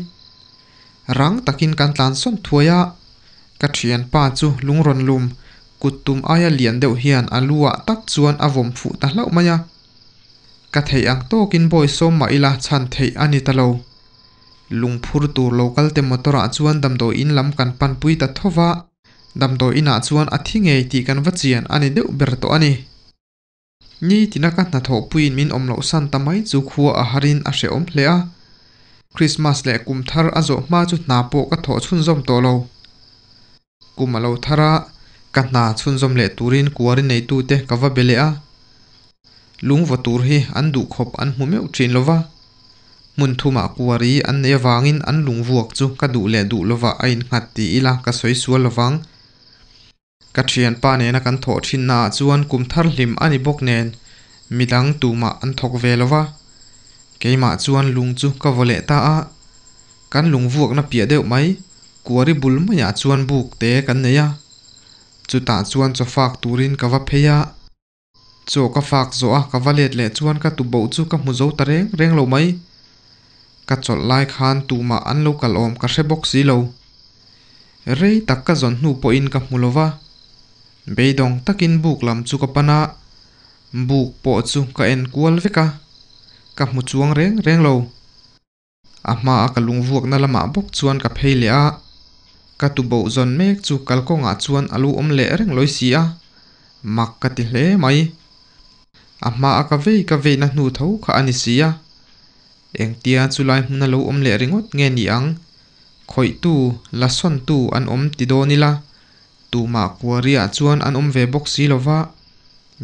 rang takin kan tlan son thuaya ka thian pa chu lung rawn lum kut tum aya lian deuh hian a lua tak chuan a vawm phuh ta hlo maya ka thei ang to kin mà so ma ila chan thei ani ta lo lungphur tur local te motora chuan damdo in lam căn pan pui ta thowa damdo ina chuan athingei ti kan vachian ani deuh ber to ani ni tina ka na tho puin min omlo san tamai chu khuwa a harin a she om hle a christmas le kum thar azo ma chút na po ka tho chhun zom to lo lâu thara ka na chhun zom le turin cuarin nei tu te ka va bele ลุงวัตุรเฮอันดุขบอันหูเมื่อวเชนลวะมุนทุมากวรีอันเยวางินอันลุงวกจูกระดูเลดูลวะไอ้หนัดตีละกระสวยสวลวังกระเชียนป้าเนนักันทอชินนาจวนกุมทัรลิมอันิบกเนนมีดังตุมาอันทกเวลวะเกี่ยมาจวนลุงจูกระวเลตากันลุงวกนับเปียเดียวไหมกัวรีบุลไมายาจวนบุกเตะกันเนียจุดตาจวนจะฝากตูรินกับวเพียะ chaw các fak zo các vật valet leh chuan ka tu boh chu ka hmu zo ta rèn reng lo mai ka chawlh lai khan tuma an lâu kal awm ka hre bawk si lo rei tak ka zawn hnu pawh in ka hmu lova beidong takin buk lam chu ka pana buk pawh chu ka en kual veka các hmu chuang rèn rèn lâu a hma a ka lung vuak na lamah bawk chuan ka phei các tụ bộ tu boh zawn mek chu kalkawngah chuan alu awm leh reng loi si a mak ka ti hle mai ama ka ve ka ve na hnu tho kha ani sia eng tia chulai hmun a lo om le ringot nge ni ang khoi tu la son tu an om ti do ni la tu ma a chuan an om ve box si lova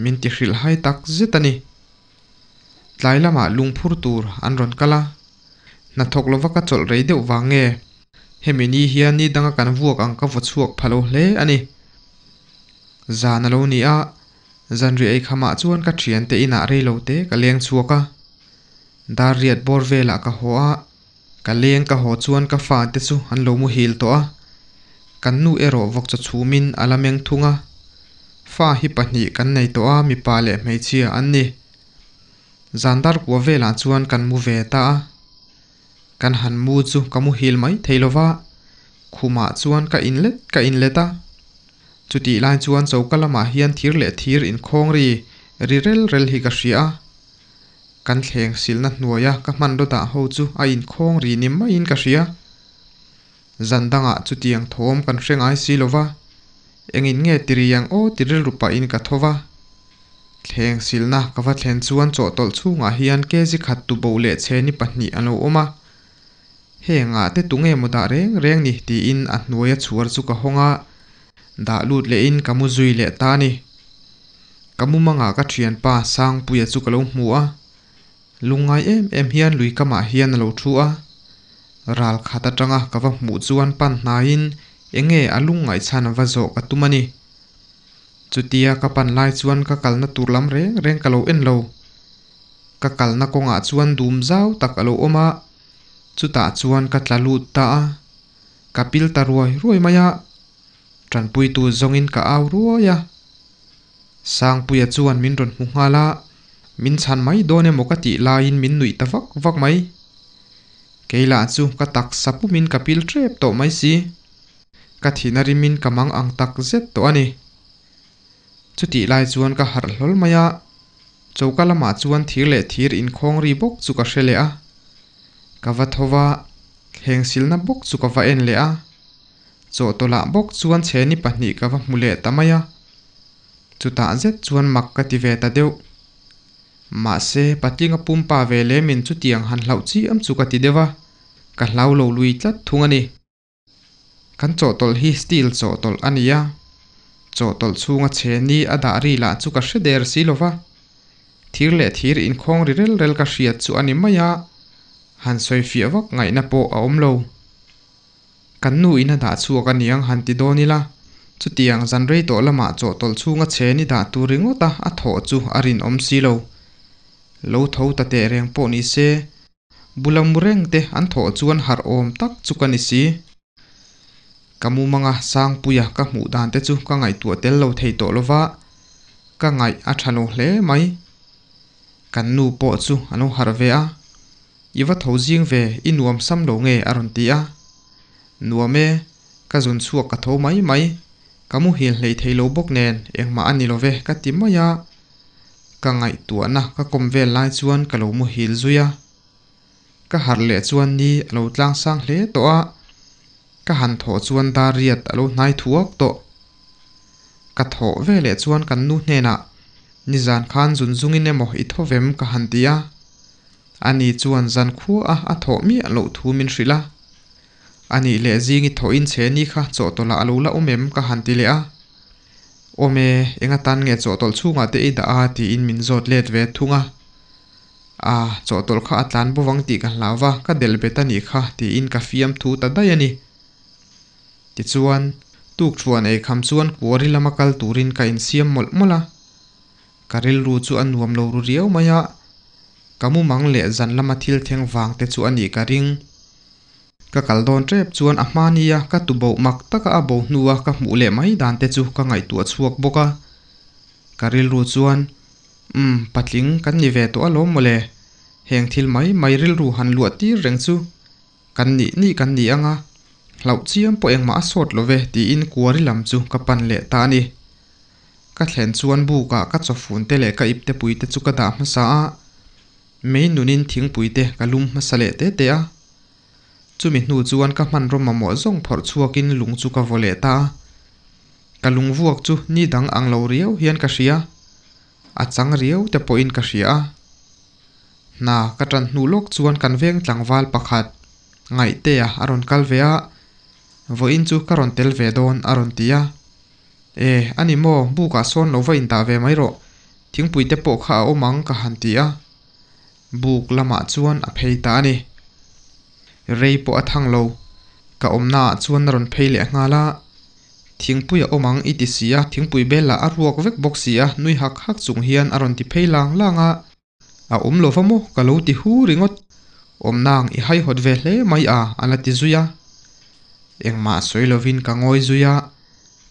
min ti hril hai tak zetani tlai lama lungphur tur an ron kala na thok lova ka chol rei deuh wange hemini hian ni danga kan vuak ang ka vachuak phalo hle ani zan alo ni a จันรีเอขมาจวนกัดเชียนเตอินาเรโลเตกเลียงชัวกะดาเรียดบอร์เวลกัหัวกเลียงกัหัวชวนกัฟานเตสุฮันโลมูฮิลตัวกันนูเอโรวกจะชูมินอลาเมงทุงะฟาฮิปันีกันในตัวมีปาเลไม่เชียอันนี้จันดาร์กัวเวลาชวนกันมูเวตากันฮันมูจูกัมูฮิลไม่เทโลวะคุมาชวนกัอินเลกัอินเลตา chuti lai chuan cho kalama hian thir leh thir in khong ri ri rel rel hi ka hria kan thleng silna hnuaya ka hman rota ah ho chu a in khong ri ni mai in ka hria zandanga ah chutiang thom kan hrengai silova engin nge tiriang o tiril rupa in ka thova thleng silna kava thlen chuan chawtawlh chhunga hian kezi khat tu bo le chheni pahnih an lo awma henga te tunge moda reng reng ni ti in a hnuaia chhuar chu ka honga đã lut lệ in kamu zui lệ ta nè. kamu manga ka thian pa sang puya chu ka lo hmu a lungai em em hian lui kama hian lo thu a ral trăng tanga ka va hmu chuan pan Nghe hnain enge alungai chan va zo ka Chú chutia ka pan lai chuan ka kalna turlam re reng kalo en lo ka kalna konga chuan dum zau tak alo oma chuta chuan ka tlalut ta kapil taruai ruai maya pui tu zongin ka au ruaya sang pui a chuan min ron hmu nga la min chan mai dawne maw ka tih lain min nui ta vak vak mai keila chu ka tak sapu min ka pil trep to mai si ka rì ri min mang ang tak zet to ani chú ti lai chuan ka har hlol maya chawka lama chuan thir lệ thir in khong ri bok chu ka hrele a ka va thova heng silna bok chu ka va en lệ a zawtawlah bawk chuan chheni pahnih ka va hmu leh ta mai a chutah zet chuan mak ka ti ve ta deuh mahse patling a pumpa ve le min chu tiang han hlau chi am chu ka ti dewa ka hlau lo lui tlat thung ani kan chawtawlh hi steel chawtawlh a ni a chawtawlh chhunga chhen ni a dah ri lah chu ka hreder si lova thir leh thir in khawng ri rel rel ka hriat chu ani mai a han soi fiah vak ngaihna pawh a awm lo kan nu in a dah chuak ani ang han ti dawn ila chutiang zan rei tawh lamah chawhtawlh chhunga chheni dah tu ringawta a thawh chu a rin awm si lo lo tho ta te reng pawh ni se bulam reng te an thawh an har om tak chu ka ni si kamu manga sang puya ka hmuh dan te chu ka ngai tu tel lo thei tawh lova ka ngai a thano hle mai kan nu po chu anu har ve a iwa tho jing ve i sam lo nge a ti a nua nuame ka zun suak ka tho mai mai kamu hil hlei theilo bok nen engma ani love ka ti maya ka ngai tuana ka komve lai chuan ka lo mu hil zuya ka har le chuan ni lo tlang sang hle to a ka han tho chuan da riat alo hnai thuak to ka tho ve le chuan kan nu hne na nizan khan zun zungin emaw i thovem ka han tia ani chuan zan khu a a tho mi alo thu min hrila ani le zingi thoin chheni kha chawtawla alo la umem ka han ti le a ome enga tan nge chawtol chunga te ida a ti in min zot let ve thunga a chawtol kha atlan bowang ti ka hlawa ka del betani kha ti in ka fiam thu ta dai ani ti chuan tuk chuan ei kham chuan kuari lamakal turin ka in siam mol mola karil ru chu an nuam lo ru riau maya kamu mang le zan lama thil theng wang te chu ani ka ring ก็กลดอนเทปชวนอามานียก็ตุบเอามักตะก็อาบเอานัวกับมุเล่ไม่ดันเตจูกงไงตัวชวกบกะก็ริลรู้ชวนอืมปัดลิงกันยี่เวตัวล้มมาเลยเฮงทิลไม่ไม่ริลรู้หันลวดตีเร่งซูกันนี่นี่กันนี่อ่ะงหล่าเชียมปองมาสดลเวตีอินกัวริลำจูกับปันเลตานีก็เห็นชวนบุกะั็ชอบฟุ่นเตเลก็อิบเตปุยเตจูก็ดามสาไม่นุนินทิ้งปุยเตก็ลุมมาสเลเตเตะ chumi hnu chuan ka hman roma mawh zawng phorh chhuakin lung chu ka vawle ta ka lung vuak chu ni dang ang lo riau hian ka hria a chang riau te pawh in ka hria na ka tran hnu lok chuan kan veng tlangval pakhat ngai te a aron kal ve a vo in chu ka ron tel ve don aron tia e ani mo bu ka son lo va ta ve mai ro thingpui te pawh kha o mang ka han tia buk lama chuan a phei ta ani rei po athang lo ka omna chuan ron pheile a nga la thingpui a omang itisia thingpui bela a ruak vek box sia nui hak hak chung hian a ron ti pheilang langa a om lo vamo ka lo ti hu ringot omnang i hai hot ve hle mai a ala ti zuya engma soilovin ka ngoi zuya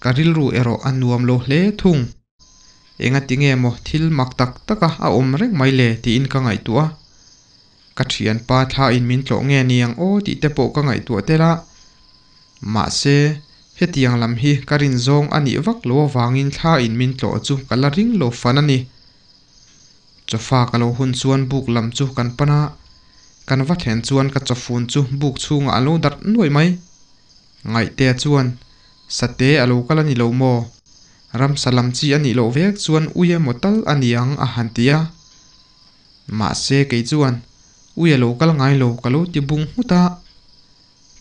ka rilru ero anuam lo hle thung enga tinge mo thil mak tak taka a om rek mai le ti in ka ngai tua ka thian pa tha in min tlaw nge niang o bộ có pawh ka ngaih tuah tel a hết tiếng làm hi karin zawng anih vak lo wangin thla in lỗ min tlaw chu kala ring lo fan ani chofa ka lo hun chuan buk à lam chu kan pana kan va then chuan ka chofun chu buk chhunga alo dat nuai mai ngai te chuan sate alo kal ani lo mo ram salam chi anh ani lo vek chuan uye motal aniang hàn hantia ma se ke chuan อุยโลกะละไงโลกะโลติบุงหุตา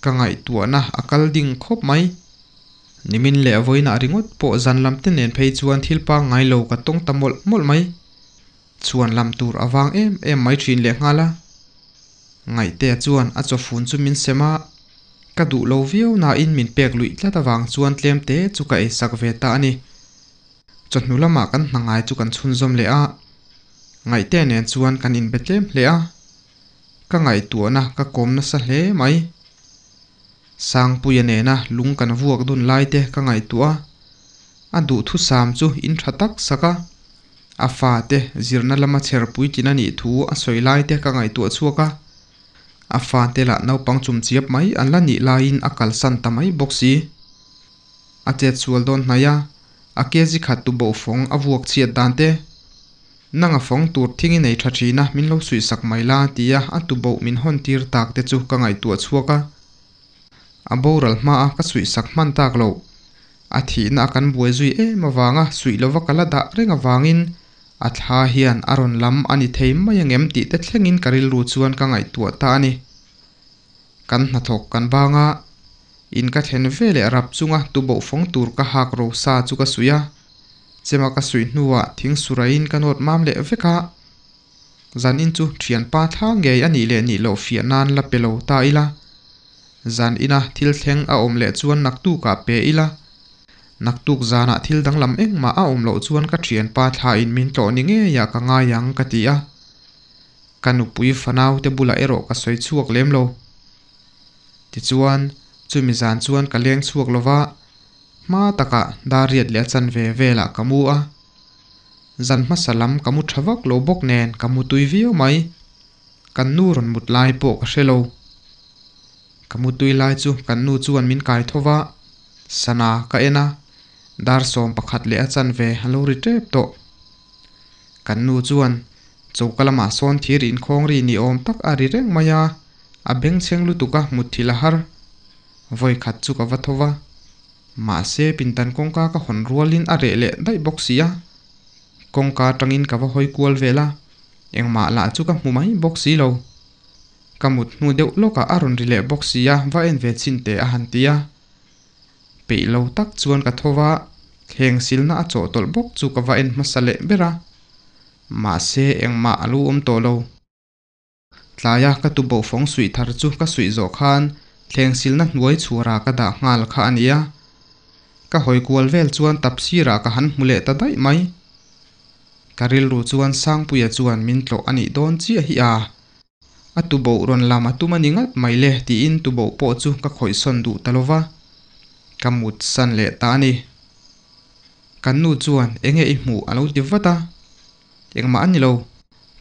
กงไงตัวนะอากาลดิ่งคบไหมนิมินเลอไว้นาริงุดปอจันลำเตนเนนเพยชวนทิลปางไงโลกะตงตะมลมลไหมชวนลำตูรอวางเอ็มเอ็มไม่ชินเลียงาละไงเตะชวนอาจจะฟุ้นจุมินเซมากระดูโลวิวนาอินมินเปียกลุยละตะวางชวนเตรียมเตะจุกไอสักเวตาอนนี้จดนุละมากันนางไอจุกันชุนซอมเลอะไงเตะเนนจวนกันอินเบตเลมเลอะ ka ngai tuana ka komna sa hle mai sangpui na lúng kan vuak dun lai te ka ngai tua anh du thu sam chú in tha tak saka thế giờ te làm lama chher pui kin ani thu anh soi lai te ka ngai tua chuaka à pha thế là no bằng chum chiap mai anh la ni lai in akal san ta mai boxi a che chual don naya a kia ji khat tu bo phong anh vuak chiat dan thế nanga fawng tur thingi nei tha thina min lo sui sak mai la tia atubo min hon tir tak te chu ka ngai tu chuaka aboral ma ka sui sak man tak lo a thina kan buai zui e mawanga sui lo wakala da renga wangin a thla hian aron lam ani thei mai angem ti te thlengin karil ru chuan ka ngai tu ta ani kan hna thok kan banga in ka then vele rap chunga tubo fong tur ka hak ro sa chu ka suya chema ka sui hnuah thing surain ka mâm lệ leh veka e zan in chu thian pa ngày anh ani le ni lo fia nan la pelo ta ila zan ina thil thleng à om le chuan nak tu ka pe ila nak tuk zana ah thil dang lam eng ma a om lo chuan ka thian pa thla in min tlo ni nge ya ka nga yang à. ti a kanu pui fanau te bula ero ka suy chuak lem lo ti mi chumi zan chuan ka leng chuak lova mà ta cả đã lẽ chân về về là ma taka dariat le chan ve vela kamu a zanma salam kamu thawak lo bok nen kamu tuivio mai kannu ron mut lai po ka shelo kamu tui lai chu kannu chuan min kai thowa sana ka ena dar som pakhat le achan ve halo ri tep to kannu chuan chokalama son thir in khong ri ni om tak ari reng maya a beng cheng lu tuka muthila har voi khat chu ka va thowa mà mahse pintan kawngka ka hawn rualin a reh leh daih bawk si a kawngka tangin kava hawi kual vela engmah lah chu ka hmu mai bawk si lo kamut hnu deuh lawkah a rawn ri leh bawk si a va en ve chin te a han ti a peih lo tak chuan ka thova kheng silna a chawh tawlh bawk chu ka va en hmasa leh bera mahse engmah alu awm tawh lo tlaya ka tu boh fawng suih thar chu ka suih zawh khan thleng silna hnuai ra ka dah ngal khan ya ka hoikual vel chuan tapsira ka han hmule ta dai mai karil ru chuan sangpuia chuan min tlo ani don chi hi a a tu bo ron lama tuma ni ngat mai le ti in tu bo po chu ka khoi son du talova kamut san le ta ni kannu chuan enge i hmu alo ti vata engma ani lo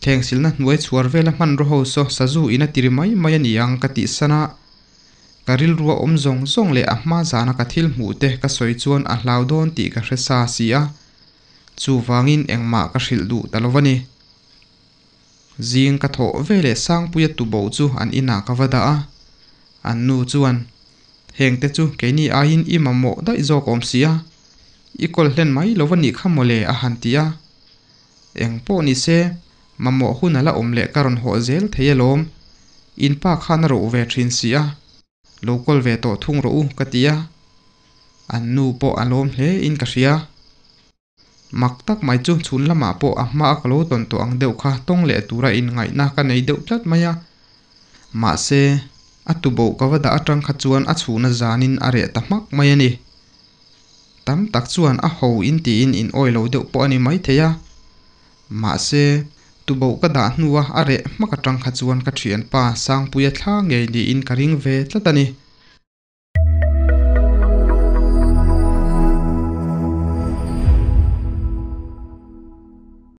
thengsilna hnuai chuar vela hman ro ho so sazu ina tirimai mai ani ang ka ti sana กริลรัวอมจงจงเลอะมาจานักทิลมูเตกสวยจวนอัลลาวดอนตีกระเสาเสียจูฟังอินเอ็งมากระสิลดูตลอดวันนี้จีงกระทบเวเลสั้างปุยตุบูจูอันอินากวดาอันนูจวนเฮงเตจูเกนีอาอินอิมมโมได้จอกอมเสียอีกคนเล่นไม่ลวันนี้ขโมเลอาหันตียเอ็งปนิเซมมโมหุนละอมเลการนหัวเซลเทยลมอินปากขานรูเวทินเสีย local ve to thung ro u ka tia an nu po alom hle in ka hria mak tak mai chu chhun lama po a hma a kalo ton to ang deuh kha tong le tura in ngay, na ka nei deuh tlat maya ma se atubo kawada atang kha chuan a chhuna zanin a re ta hmak mai ani tam tak chuan a ho in ti in in oi lo deuh po ani mai theya ma se དུ ཁ ཁ ཁ ཁ ཁ ཁ ཁ ཁ ཁ ཁ ཁ ཁ ཁ ཁ